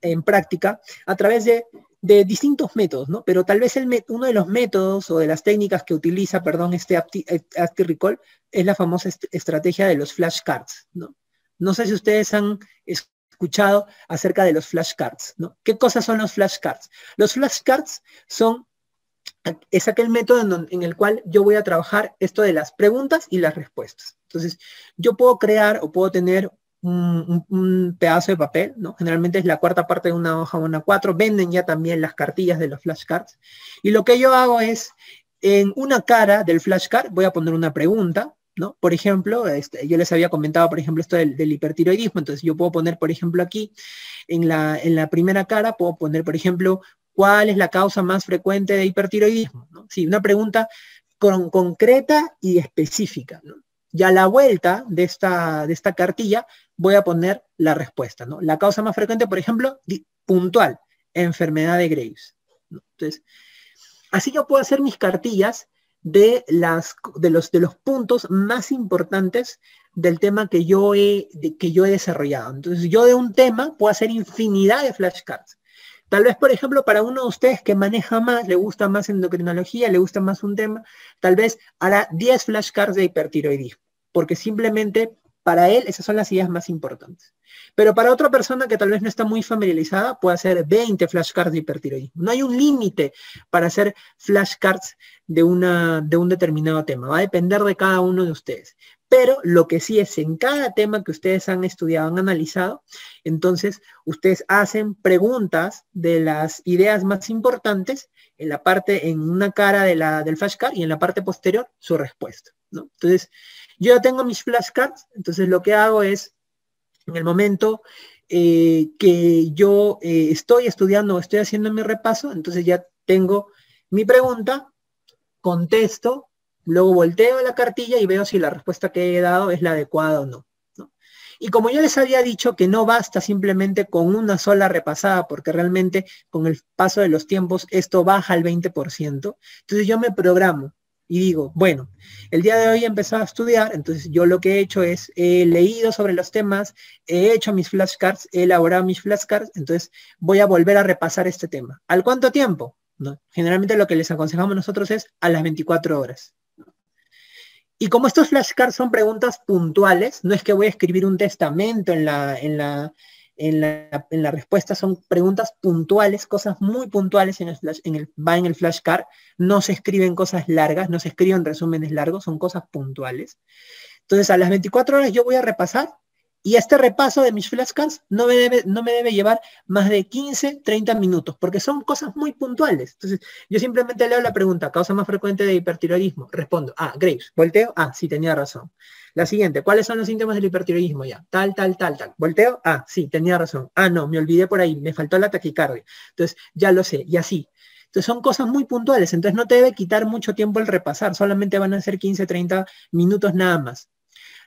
en práctica a través de de distintos métodos, ¿no? Pero tal vez el uno de los métodos o de las técnicas que utiliza, perdón, este eh, Recall, es la famosa estrategia de los flashcards, ¿no? No sé si ustedes han escuchado acerca de los flashcards, ¿no? ¿Qué cosas son los flashcards? Los flashcards son, es aquel método en el cual yo voy a trabajar esto de las preguntas y las respuestas. Entonces, yo puedo crear o puedo tener un, pedazo de papel, ¿no? Generalmente es la cuarta parte de una hoja, una cuatro. Venden ya también las cartillas de los flashcards. Y lo que yo hago es, en una cara del flashcard voy a poner una pregunta, ¿no? Por ejemplo, este, yo les había comentado, por ejemplo, esto del, hipertiroidismo. Entonces yo puedo poner, por ejemplo, aquí, en la, en la primera cara, puedo poner, por ejemplo, ¿cuál es la causa más frecuente de hipertiroidismo? Sí, una pregunta con, concreta y específica, ¿no? Y a la vuelta de esta, de esta cartilla voy a poner la respuesta, ¿no? La causa más frecuente, por ejemplo, puntual, enfermedad de Graves. Entonces, así yo puedo hacer mis cartillas de, las, de, los, de los puntos más importantes del tema que yo, he, que yo he desarrollado. Entonces, yo de un tema puedo hacer infinidad de flashcards. Tal vez, por ejemplo, para uno de ustedes que maneja más, le gusta más endocrinología, le gusta más un tema, tal vez hará 10 flashcards de hipertiroidismo, porque simplemente para él, esas son las ideas más importantes. Pero para otra persona que tal vez no está muy familiarizada, puede hacer 20 flashcards de hipertiroidismo. No hay un límite para hacer flashcards de, una, de un determinado tema. Va a depender de cada uno de ustedes. Pero lo que sí es en cada tema que ustedes han estudiado, han analizado, entonces ustedes hacen preguntas de las ideas más importantes en la parte, en una cara del flashcard y en la parte posterior su respuesta. Entonces, yo ya tengo mis flashcards, entonces lo que hago es, en el momento eh, que yo eh, estoy estudiando o estoy haciendo mi repaso, entonces ya tengo mi pregunta, contesto, luego volteo la cartilla y veo si la respuesta que he dado es la adecuada o no. ¿no? Y como yo les había dicho que no basta simplemente con una sola repasada, porque realmente con el paso de los tiempos esto baja al 20%, entonces yo me programo y digo, bueno, el día de hoy he empezado a estudiar, entonces yo lo que he hecho es, he leído sobre los temas, he hecho mis flashcards, he elaborado mis flashcards, entonces voy a volver a repasar este tema. ¿Al cuánto tiempo? ¿No? Generalmente lo que les aconsejamos nosotros es a las 24 horas. Y como estos flashcards son preguntas puntuales, no es que voy a escribir un testamento en la, en la, en la, respuesta son preguntas puntuales, cosas muy puntuales en el en el, va en el flashcard, no se escriben cosas largas, no se escriben resúmenes largos, son cosas puntuales. Entonces a las 24 horas yo voy a repasar y este repaso de mis flashcards no me debe, no me debe llevar más de 15, 30 minutos, porque son cosas muy puntuales. Entonces, yo simplemente leo la pregunta, causa más frecuente de hipertiroidismo. Respondo, ah, Graves, volteo, ah, sí, tenía razón. La siguiente, ¿cuáles son los síntomas del hipertiroidismo ya? Tal, tal, tal, tal. Volteo, ah, sí, tenía razón. Ah, no, me olvidé por ahí, me faltó la taquicardia. Entonces, ya lo sé, y así. Entonces son cosas muy puntuales, entonces no te debe quitar mucho tiempo el repasar, solamente van a ser 15, 30 minutos nada más.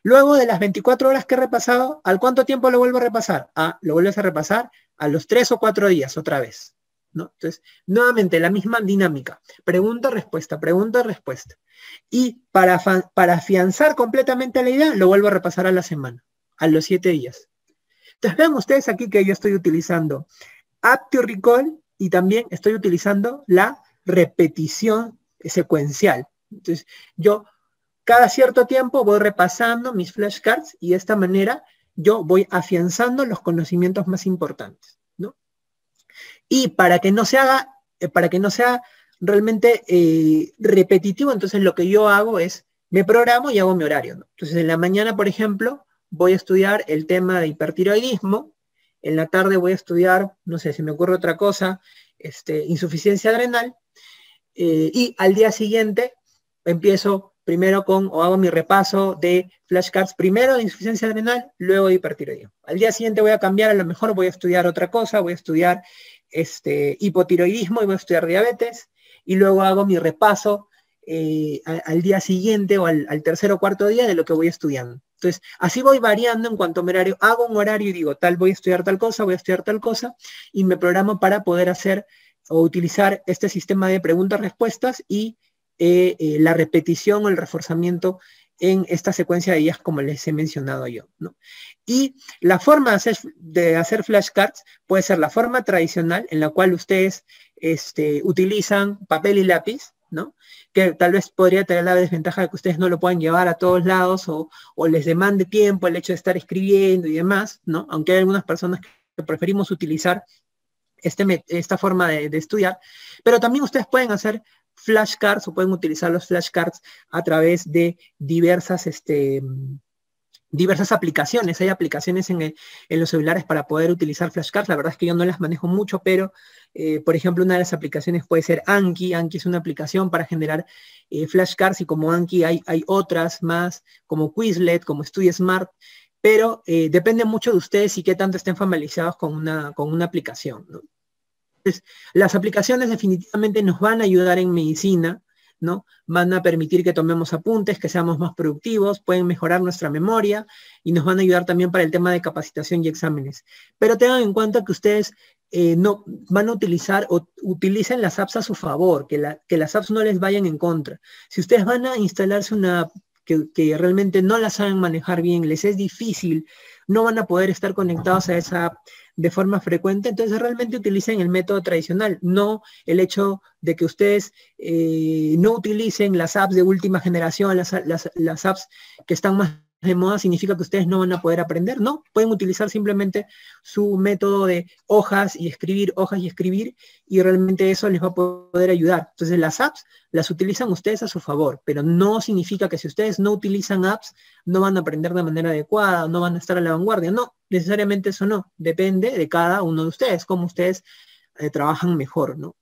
Luego de las 24 horas que he repasado, ¿al cuánto tiempo lo vuelvo a repasar? Ah, lo vuelves a repasar a los 3 o 4 días otra vez. ¿no? Entonces, nuevamente, la misma dinámica. Pregunta-respuesta, pregunta-respuesta. Y para, para afianzar completamente la idea, lo vuelvo a repasar a la semana, a los 7 días. Entonces, vean ustedes aquí que yo estoy utilizando Aptio Recall y también estoy utilizando la repetición secuencial. Entonces, yo cada cierto tiempo voy repasando mis flashcards y de esta manera yo voy afianzando los conocimientos más importantes, ¿no? Y para que no se haga, eh, para que no sea realmente eh, repetitivo, entonces lo que yo hago es, me programo y hago mi horario, Entonces en la mañana, por ejemplo, voy a estudiar el tema de hipertiroidismo, en la tarde voy a estudiar, no sé, si me ocurre otra cosa, este, insuficiencia adrenal, eh, y al día siguiente empiezo primero con, o hago mi repaso de flashcards, primero de insuficiencia adrenal, luego de hipertiroidismo. Al día siguiente voy a cambiar, a lo mejor voy a estudiar otra cosa, voy a estudiar este, hipotiroidismo y voy a estudiar diabetes, y luego hago mi repaso eh, al, día siguiente o al, tercer o cuarto día de lo que voy estudiando. Entonces, así voy variando en cuanto a horario. Hago un horario y digo, tal, voy a estudiar tal cosa, voy a estudiar tal cosa, y me programo para poder hacer o utilizar este sistema de preguntas-respuestas y eh, eh, la repetición o el reforzamiento en esta secuencia de días como les he mencionado yo. Y la forma de hacer, flashcards puede ser la forma tradicional en la cual ustedes este, utilizan papel y lápiz, ¿no? que tal vez podría tener la desventaja de que ustedes no lo puedan llevar a todos lados o, les demande tiempo el hecho de estar escribiendo y demás, ¿no? aunque hay algunas personas que preferimos utilizar este esta forma de, estudiar, pero también ustedes pueden hacer flashcards o pueden utilizar los flashcards a través de diversas, este, diversas aplicaciones. Hay aplicaciones en, los celulares para poder utilizar flashcards. La verdad es que yo no las manejo mucho, pero eh, por ejemplo, una de las aplicaciones puede ser Anki. Anki es una aplicación para generar eh, flashcards y como Anki hay, hay otras más, como Quizlet, como StudySmart. Smart pero eh, depende mucho de ustedes y qué tanto estén familiarizados con una, con una aplicación. Entonces, las aplicaciones definitivamente nos van a ayudar en medicina, ¿no? Van a permitir que tomemos apuntes, que seamos más productivos, pueden mejorar nuestra memoria y nos van a ayudar también para el tema de capacitación y exámenes. Pero tengan en cuenta que ustedes eh, no van a utilizar o utilicen las apps a su favor, que, la, que las apps no les vayan en contra. Si ustedes van a instalarse una app que, que, realmente no la saben manejar bien, les es difícil, no van a poder estar conectados a esa app, de forma frecuente, entonces realmente utilicen el método tradicional, no el hecho de que ustedes eh, no utilicen las apps de última generación, las, las apps que están más de moda significa que ustedes no van a poder aprender, no, pueden utilizar simplemente su método de hojas y escribir, hojas y escribir, y realmente eso les va a poder ayudar. Entonces las apps las utilizan ustedes a su favor, pero no significa que si ustedes no utilizan apps no van a aprender de manera adecuada, no van a estar a la vanguardia, no, necesariamente eso no, depende de cada uno de ustedes, cómo ustedes eh, trabajan mejor, ¿no?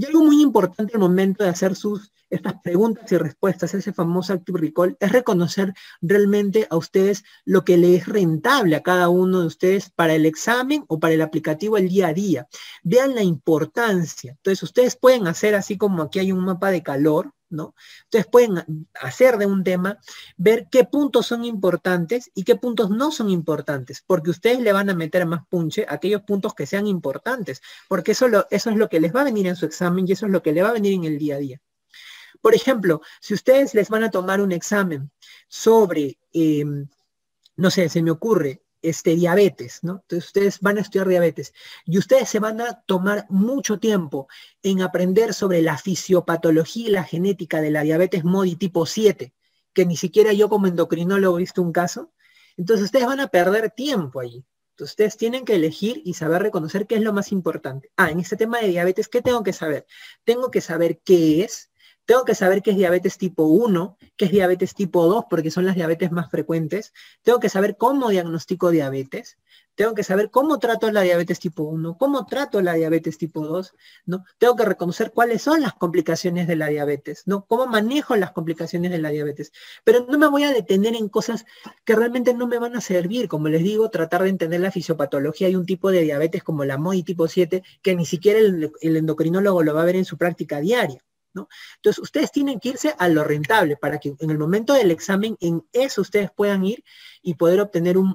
Y algo muy importante al momento de hacer sus, estas preguntas y respuestas, ese famoso Active Recall, es reconocer realmente a ustedes lo que le es rentable a cada uno de ustedes para el examen o para el aplicativo el día a día. Vean la importancia. Entonces, ustedes pueden hacer así como aquí hay un mapa de calor, ¿no? Entonces pueden hacer de un tema, ver qué puntos son importantes y qué puntos no son importantes, porque ustedes le van a meter más punche a aquellos puntos que sean importantes, porque eso, eso es lo que les va a venir en su examen y eso es lo que le va a venir en el día a día. Por ejemplo, si ustedes les van a tomar un examen sobre, eh, no sé, se me ocurre, este, diabetes, ¿no? Entonces ustedes van a estudiar diabetes y ustedes se van a tomar mucho tiempo en aprender sobre la fisiopatología y la genética de la diabetes MODI tipo 7, que ni siquiera yo como endocrinólogo he visto un caso. Entonces ustedes van a perder tiempo allí. Entonces ustedes tienen que elegir y saber reconocer qué es lo más importante. Ah, en este tema de diabetes, ¿qué tengo que saber? Tengo que saber qué es, tengo que saber qué es diabetes tipo 1, qué es diabetes tipo 2, porque son las diabetes más frecuentes. Tengo que saber cómo diagnostico diabetes. Tengo que saber cómo trato la diabetes tipo 1, cómo trato la diabetes tipo 2, ¿no? Tengo que reconocer cuáles son las complicaciones de la diabetes, ¿no? Cómo manejo las complicaciones de la diabetes. Pero no me voy a detener en cosas que realmente no me van a servir, como les digo, tratar de entender la fisiopatología y un tipo de diabetes como la MOI tipo 7 que ni siquiera el endocrinólogo lo va a ver en su práctica diaria. Entonces, ustedes tienen que irse a lo rentable para que en el momento del examen, en eso ustedes puedan ir y poder obtener un,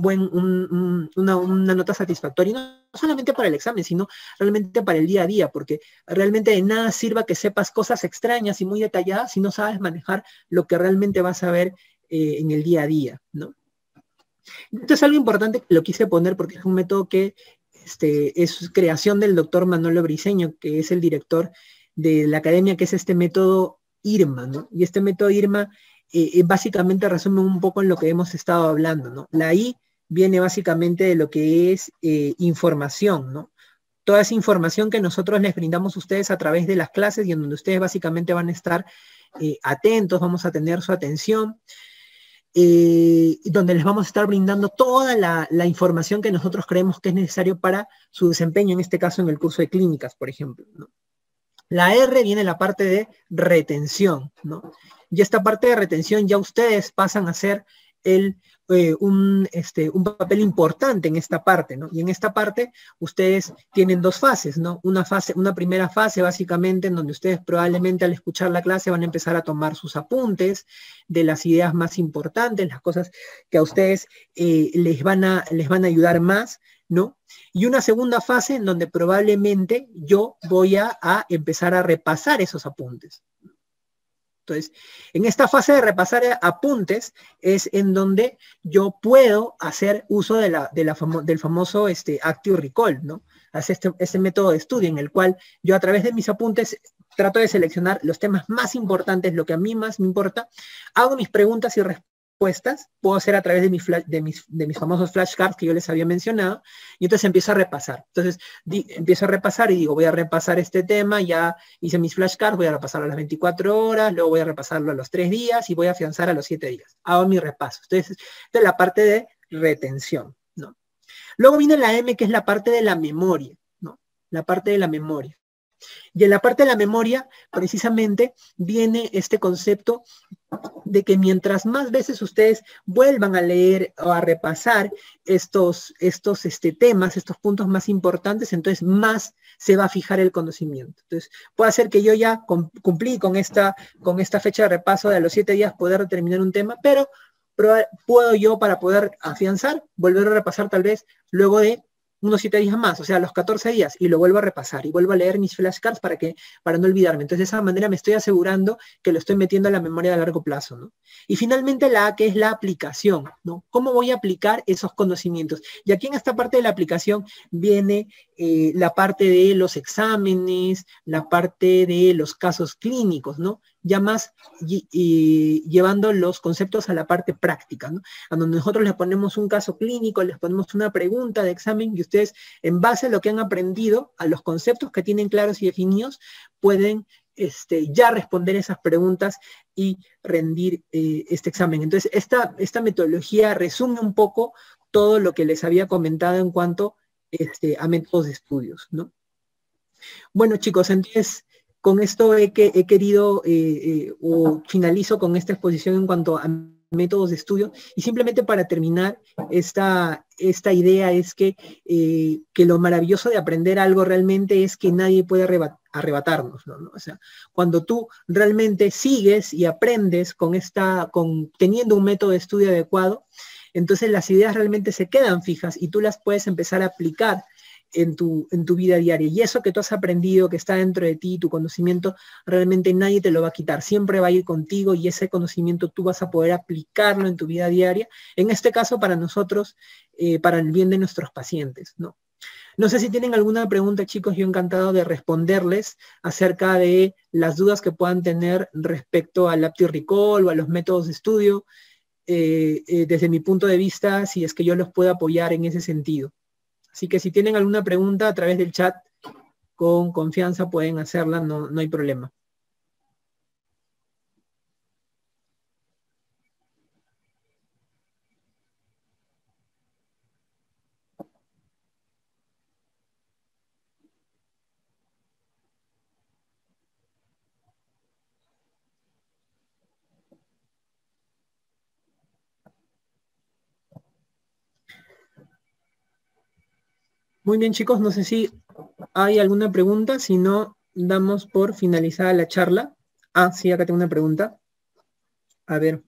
buen, una, nota satisfactoria. no solamente para el examen, sino realmente para el día a día, porque realmente de nada sirva que sepas cosas extrañas y muy detalladas si no sabes manejar lo que realmente vas a ver eh, en el día a día, ¿no? Entonces, algo importante que lo quise poner porque es un método que este, es creación del doctor Manuel Briseño, que es el director de la academia, que es este método IRMA, ¿no? Y este método IRMA eh, eh, básicamente resume un poco en lo que hemos estado hablando, ¿no? La I viene básicamente de lo que es eh, información, ¿no? Toda esa información que nosotros les brindamos a ustedes a través de las clases y en donde ustedes básicamente van a estar atentos, vamos a tener su atención, donde les vamos a estar brindando toda la, información que nosotros creemos que es necesario para su desempeño, en este caso en el curso de clínicas, por ejemplo. La R viene la parte de retención, ¿no? Y esta parte de retención ya ustedes pasan a ser el, eh, un, este, un, papel importante en esta parte, ¿no? Y en esta parte ustedes tienen dos fases, ¿no? Una, fase, una primera fase básicamente en donde ustedes probablemente al escuchar la clase van a empezar a tomar sus apuntes de las ideas más importantes, las cosas que a ustedes eh, les, van a, les van a ayudar más y una segunda fase en donde probablemente yo voy a, empezar a repasar esos apuntes. Entonces, en esta fase de repasar apuntes es en donde yo puedo hacer uso de la, del famoso este, Active Recall, ¿no? Hace este, este método de estudio en el cual yo a través de mis apuntes trato de seleccionar los temas más importantes, lo que a mí más me importa, hago mis preguntas y respuestas puedo hacer a través de, mi de, mis, de mis famosos flashcards que yo les había mencionado, y entonces empiezo a repasar. Entonces empiezo a repasar y digo, voy a repasar este tema, ya hice mis flashcards, voy a repasarlo a las 24 horas, luego voy a repasarlo a los 3 días y voy a afianzar a los 7 días. Hago mi repaso. Entonces, esta es la parte de retención. ¿no? Luego viene la M, que es la parte de la memoria. ¿no? La parte de la memoria. Y en la parte de la memoria, precisamente, viene este concepto de que mientras más veces ustedes vuelvan a leer o a repasar estos, estos este, temas, estos puntos más importantes, entonces más se va a fijar el conocimiento. Entonces, puede ser que yo ya cumplí con esta, con esta fecha de repaso de los siete días poder terminar un tema, pero puedo yo para poder afianzar, volver a repasar tal vez luego de unos siete días más, o sea, los 14 días, y lo vuelvo a repasar y vuelvo a leer mis flashcards para, que, para no olvidarme. Entonces, de esa manera me estoy asegurando que lo estoy metiendo a la memoria a largo plazo, ¿no? Y finalmente la A, que es la aplicación, ¿no? ¿Cómo voy a aplicar esos conocimientos? Y aquí en esta parte de la aplicación viene eh, la parte de los exámenes, la parte de los casos clínicos, ¿no? ya más llevando los conceptos a la parte práctica, ¿no? A donde nosotros les ponemos un caso clínico, les ponemos una pregunta de examen y ustedes, en base a lo que han aprendido, a los conceptos que tienen claros y definidos, pueden este, ya responder esas preguntas y rendir eh, este examen. Entonces, esta, esta metodología resume un poco todo lo que les había comentado en cuanto este, a métodos de estudios, ¿no? Bueno, chicos, entonces con esto he, he querido eh, eh, o finalizo con esta exposición en cuanto a métodos de estudio. Y simplemente para terminar, esta, esta idea es que, eh, que lo maravilloso de aprender algo realmente es que nadie puede arrebatarnos. ¿no? O sea, cuando tú realmente sigues y aprendes con esta, con, teniendo un método de estudio adecuado, entonces las ideas realmente se quedan fijas y tú las puedes empezar a aplicar en tu, vida diaria. Y eso que tú has aprendido, que está dentro de ti, tu conocimiento, realmente nadie te lo va a quitar, siempre va a ir contigo y ese conocimiento tú vas a poder aplicarlo en tu vida diaria, en este caso para nosotros, eh, para el bien de nuestros pacientes, ¿no? No sé si tienen alguna pregunta, chicos, yo encantado de responderles acerca de las dudas que puedan tener respecto al aptirricol o a los métodos de estudio. Eh, eh, desde mi punto de vista, si es que yo los puedo apoyar en ese sentido. Así que si tienen alguna pregunta a través del chat, con confianza pueden hacerla, no, no hay problema. Muy bien, chicos, no sé si hay alguna pregunta, si no, damos por finalizada la charla. Ah, sí, acá tengo una pregunta. A ver.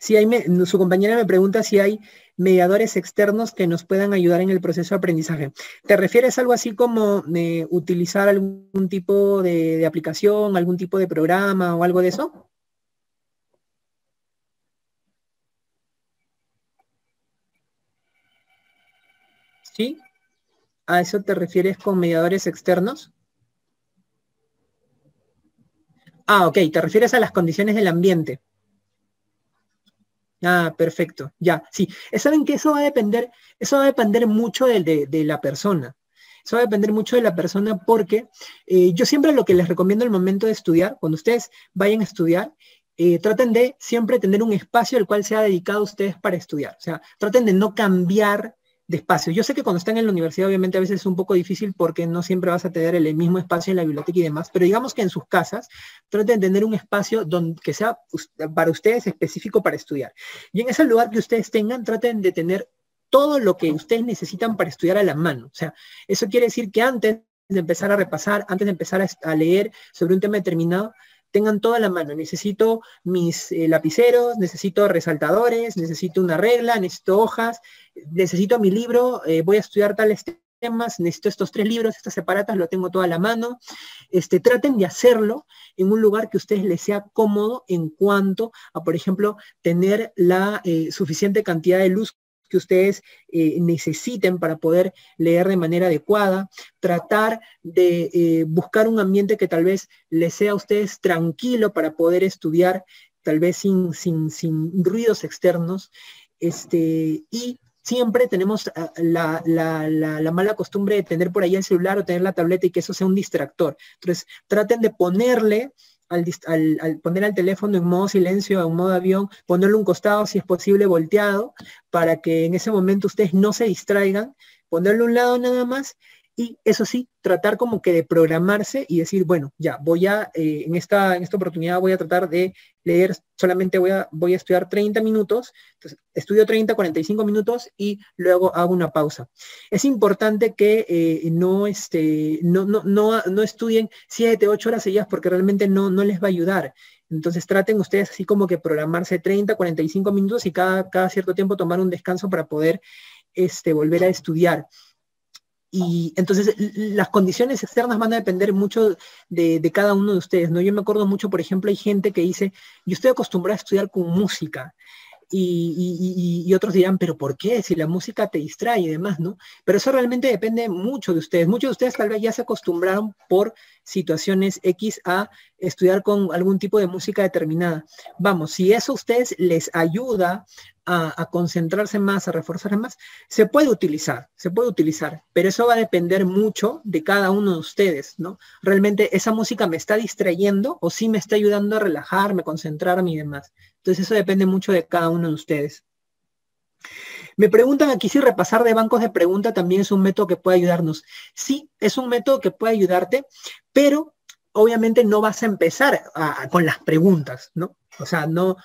Si su compañera me pregunta si hay mediadores externos que nos puedan ayudar en el proceso de aprendizaje. ¿Te refieres a algo así como eh, utilizar algún tipo de, aplicación, algún tipo de programa o algo de eso? ¿Sí? ¿A eso te refieres con mediadores externos? Ah, ok, te refieres a las condiciones del ambiente. Ah, perfecto, ya, sí. Eh, Saben que eso va a depender, eso va a depender mucho de, de la persona. Eso va a depender mucho de la persona porque eh, yo siempre lo que les recomiendo al momento de estudiar, cuando ustedes vayan a estudiar, eh, traten de siempre tener un espacio al cual sea dedicado ustedes para estudiar. O sea, traten de no cambiar de Yo sé que cuando están en la universidad obviamente a veces es un poco difícil porque no siempre vas a tener el mismo espacio en la biblioteca y demás, pero digamos que en sus casas traten de tener un espacio donde, que sea para ustedes específico para estudiar. Y en ese lugar que ustedes tengan, traten de tener todo lo que ustedes necesitan para estudiar a la mano. O sea, eso quiere decir que antes de empezar a repasar, antes de empezar a leer sobre un tema determinado, tengan toda la mano. Necesito mis eh, lapiceros, necesito resaltadores, necesito una regla, necesito hojas, necesito mi libro, eh, voy a estudiar tales temas, necesito estos tres libros, estas separatas, lo tengo toda la mano. Este, traten de hacerlo en un lugar que a ustedes les sea cómodo en cuanto a, por ejemplo, tener la eh, suficiente cantidad de luz que ustedes eh, necesiten para poder leer de manera adecuada, tratar de eh, buscar un ambiente que tal vez les sea a ustedes tranquilo para poder estudiar, tal vez sin, sin, sin ruidos externos, este, y siempre tenemos ah, la, la, mala costumbre de tener por ahí el celular o tener la tableta y que eso sea un distractor. Entonces, traten de ponerle al, poner al teléfono en modo silencio, en modo avión, ponerlo un costado, si es posible, volteado, para que en ese momento ustedes no se distraigan, ponerlo a un lado nada más y eso sí, tratar como que de programarse y decir, bueno, ya, voy a, eh, en, esta, en esta oportunidad voy a tratar de leer, solamente voy a, voy a estudiar 30 minutos, entonces estudio 30, 45 minutos y luego hago una pausa. Es importante que eh, este, no, no, estudien 7, 8 horas seguidas porque realmente no, no les va a ayudar. Entonces traten ustedes así como que programarse 30, 45 minutos y cada, cierto tiempo tomar un descanso para poder este, volver a estudiar. Y entonces las condiciones externas van a depender mucho de, cada uno de ustedes, ¿no? Yo me acuerdo mucho, por ejemplo, hay gente que dice, yo estoy acostumbrada a estudiar con música. Y, y, otros dirán, pero ¿por qué? Si la música te distrae y demás, ¿no? Pero eso realmente depende mucho de ustedes. Muchos de ustedes tal vez ya se acostumbraron por situaciones X a estudiar con algún tipo de música determinada. Vamos, si eso a ustedes les ayuda a, concentrarse más, a reforzar más, se puede utilizar, se puede utilizar, pero eso va a depender mucho de cada uno de ustedes, ¿no? Realmente esa música me está distrayendo o sí me está ayudando a relajarme, concentrarme y demás. Entonces eso depende mucho de cada uno de ustedes. Me preguntan aquí si repasar de bancos de pregunta también es un método que puede ayudarnos. Sí, es un método que puede ayudarte, pero obviamente no vas a empezar con las preguntas, ¿no? O sea, no,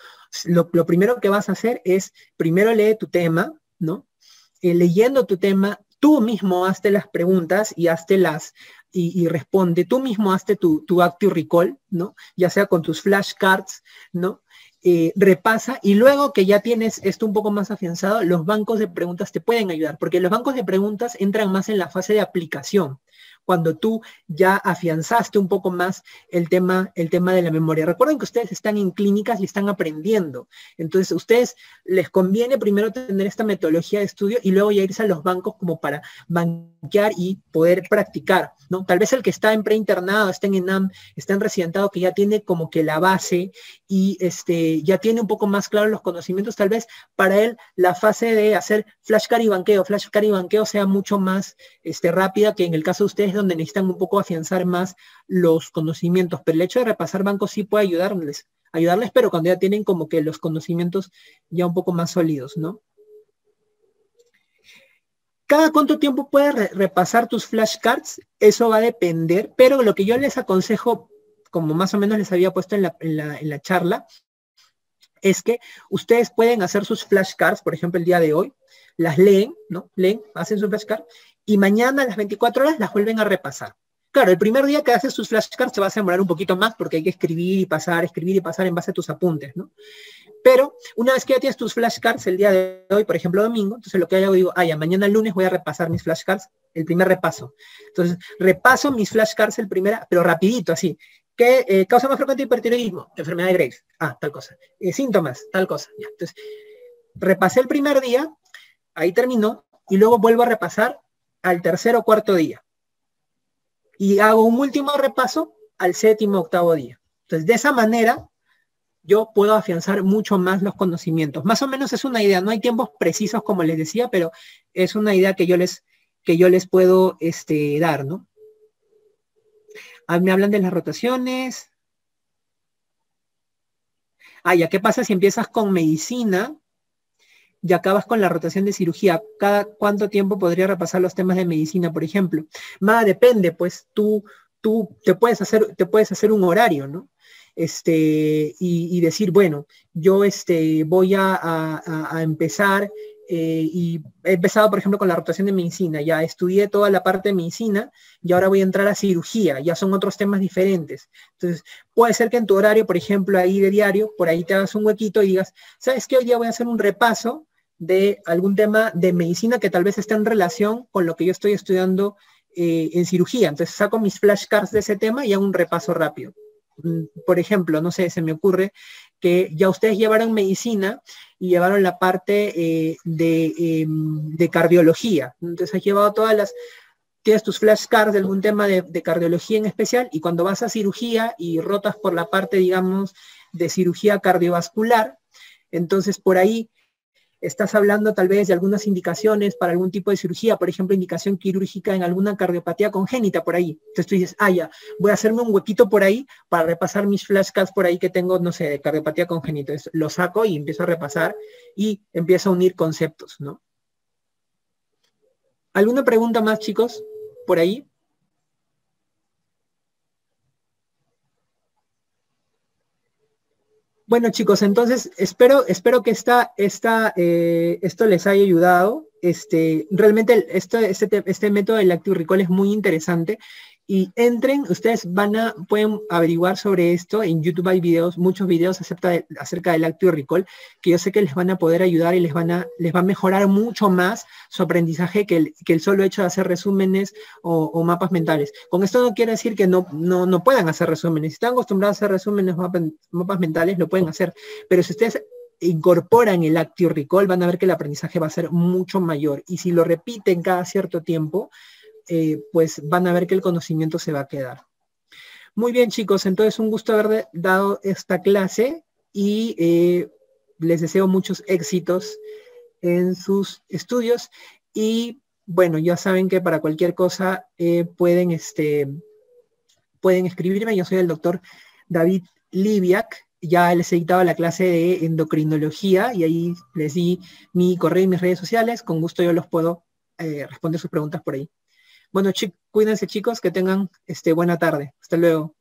lo, primero que vas a hacer es, primero lee tu tema, ¿no? Eh, leyendo tu tema, tú mismo hazte las preguntas y hazte las, y, responde, tú mismo hazte tu, tu y recall, ¿no? Ya sea con tus flashcards, ¿no? Eh, repasa y luego que ya tienes esto un poco más afianzado, los bancos de preguntas te pueden ayudar, porque los bancos de preguntas entran más en la fase de aplicación, cuando tú ya afianzaste un poco más el tema, el tema de la memoria. Recuerden que ustedes están en clínicas y están aprendiendo. Entonces, a ustedes les conviene primero tener esta metodología de estudio y luego ya irse a los bancos como para banquear y poder practicar, ¿no? Tal vez el que está en preinternado, está en ENAM, está en residentado, que ya tiene como que la base y este, ya tiene un poco más claro los conocimientos, tal vez para él la fase de hacer flashcard y banqueo, flashcard y banqueo sea mucho más este, rápida que en el caso de ustedes donde necesitan un poco afianzar más los conocimientos, pero el hecho de repasar bancos sí puede ayudarles, ayudarles, pero cuando ya tienen como que los conocimientos ya un poco más sólidos, ¿no? ¿Cada cuánto tiempo puedes repasar tus flashcards? Eso va a depender, pero lo que yo les aconsejo, como más o menos les había puesto en la, en la charla, es que ustedes pueden hacer sus flashcards, por ejemplo, el día de hoy, las leen, ¿no? Leen, hacen su flashcard y mañana a las 24 horas las vuelven a repasar. Claro, el primer día que haces tus flashcards te vas a demorar un poquito más porque hay que escribir y pasar, escribir y pasar en base a tus apuntes, ¿no? Pero una vez que ya tienes tus flashcards el día de hoy, por ejemplo, domingo, entonces lo que hago digo, ah, ya mañana lunes voy a repasar mis flashcards, el primer repaso. Entonces, repaso mis flashcards el primer, pero rapidito, así. ¿Qué eh, causa más frecuente hipertiroidismo? Enfermedad de Graves. Ah, tal cosa. Eh, síntomas, tal cosa. entonces, repasé el primer día, ahí terminó, y luego vuelvo a repasar al tercer o cuarto día. Y hago un último repaso al séptimo o octavo día. Entonces, de esa manera, yo puedo afianzar mucho más los conocimientos. Más o menos es una idea. No hay tiempos precisos, como les decía, pero es una idea que yo les, que yo les puedo este, dar, ¿no? mí ah, me hablan de las rotaciones. Ah, ya, ¿qué pasa si empiezas con medicina? y acabas con la rotación de cirugía. ¿Cada cuánto tiempo podría repasar los temas de medicina, por ejemplo? Más depende, pues tú, tú te puedes hacer, te puedes hacer un horario, ¿no? Este, y, decir, bueno, yo este, voy a, empezar eh, y he empezado, por ejemplo, con la rotación de medicina, ya estudié toda la parte de medicina y ahora voy a entrar a cirugía, ya son otros temas diferentes. Entonces, puede ser que en tu horario, por ejemplo, ahí de diario, por ahí te hagas un huequito y digas, ¿sabes qué? Hoy día voy a hacer un repaso de algún tema de medicina que tal vez esté en relación con lo que yo estoy estudiando eh, en cirugía. Entonces saco mis flashcards de ese tema y hago un repaso rápido. Mm, por ejemplo, no sé, se me ocurre que ya ustedes llevaron medicina y llevaron la parte eh, em, de, cardiología. Entonces has llevado todas las, tienes tus flashcards de algún tema de, de cardiología en especial y cuando vas a cirugía y rotas por la parte, digamos, de cirugía cardiovascular, entonces por ahí estás hablando tal vez de algunas indicaciones para algún tipo de cirugía, por ejemplo, indicación quirúrgica en alguna cardiopatía congénita por ahí. Entonces tú dices, ah, ya, voy a hacerme un huequito por ahí para repasar mis flashcards por ahí que tengo, no sé, de cardiopatía congénita. lo saco y empiezo a repasar y empiezo a unir conceptos, ¿no? ¿Alguna pregunta más, chicos, por ahí? Bueno, chicos, entonces espero, espero que eh, esto les haya ayudado. Este, realmente este, este, método del Active recall es muy interesante y entren, ustedes van a, pueden averiguar sobre esto, en YouTube hay videos, muchos videos acerca, acerca del Actio Recall, que yo sé que les van a poder ayudar y les van a, les va a mejorar mucho más su aprendizaje que el, solo hecho de hacer resúmenes o, mapas mentales. Con esto no quiere decir que no, no, puedan hacer resúmenes, si están acostumbrados a hacer resúmenes, mapas, mapas mentales, lo pueden hacer, pero si ustedes incorporan el Actio Recall, van a ver que el aprendizaje va a ser mucho mayor, y si lo repiten cada cierto tiempo, eh, pues van a ver que el conocimiento se va a quedar. Muy bien, chicos, entonces un gusto haber dado esta clase y eh, les deseo muchos éxitos en sus estudios. Y bueno, ya saben que para cualquier cosa eh, pueden, este, pueden escribirme. Yo soy el doctor David Libiak. Ya les he dictado la clase de endocrinología y ahí les di mi correo y mis redes sociales. Con gusto yo los puedo responder sus preguntas por ahí. Bueno, cuídense chicos, que tengan este, buena tarde. Hasta luego.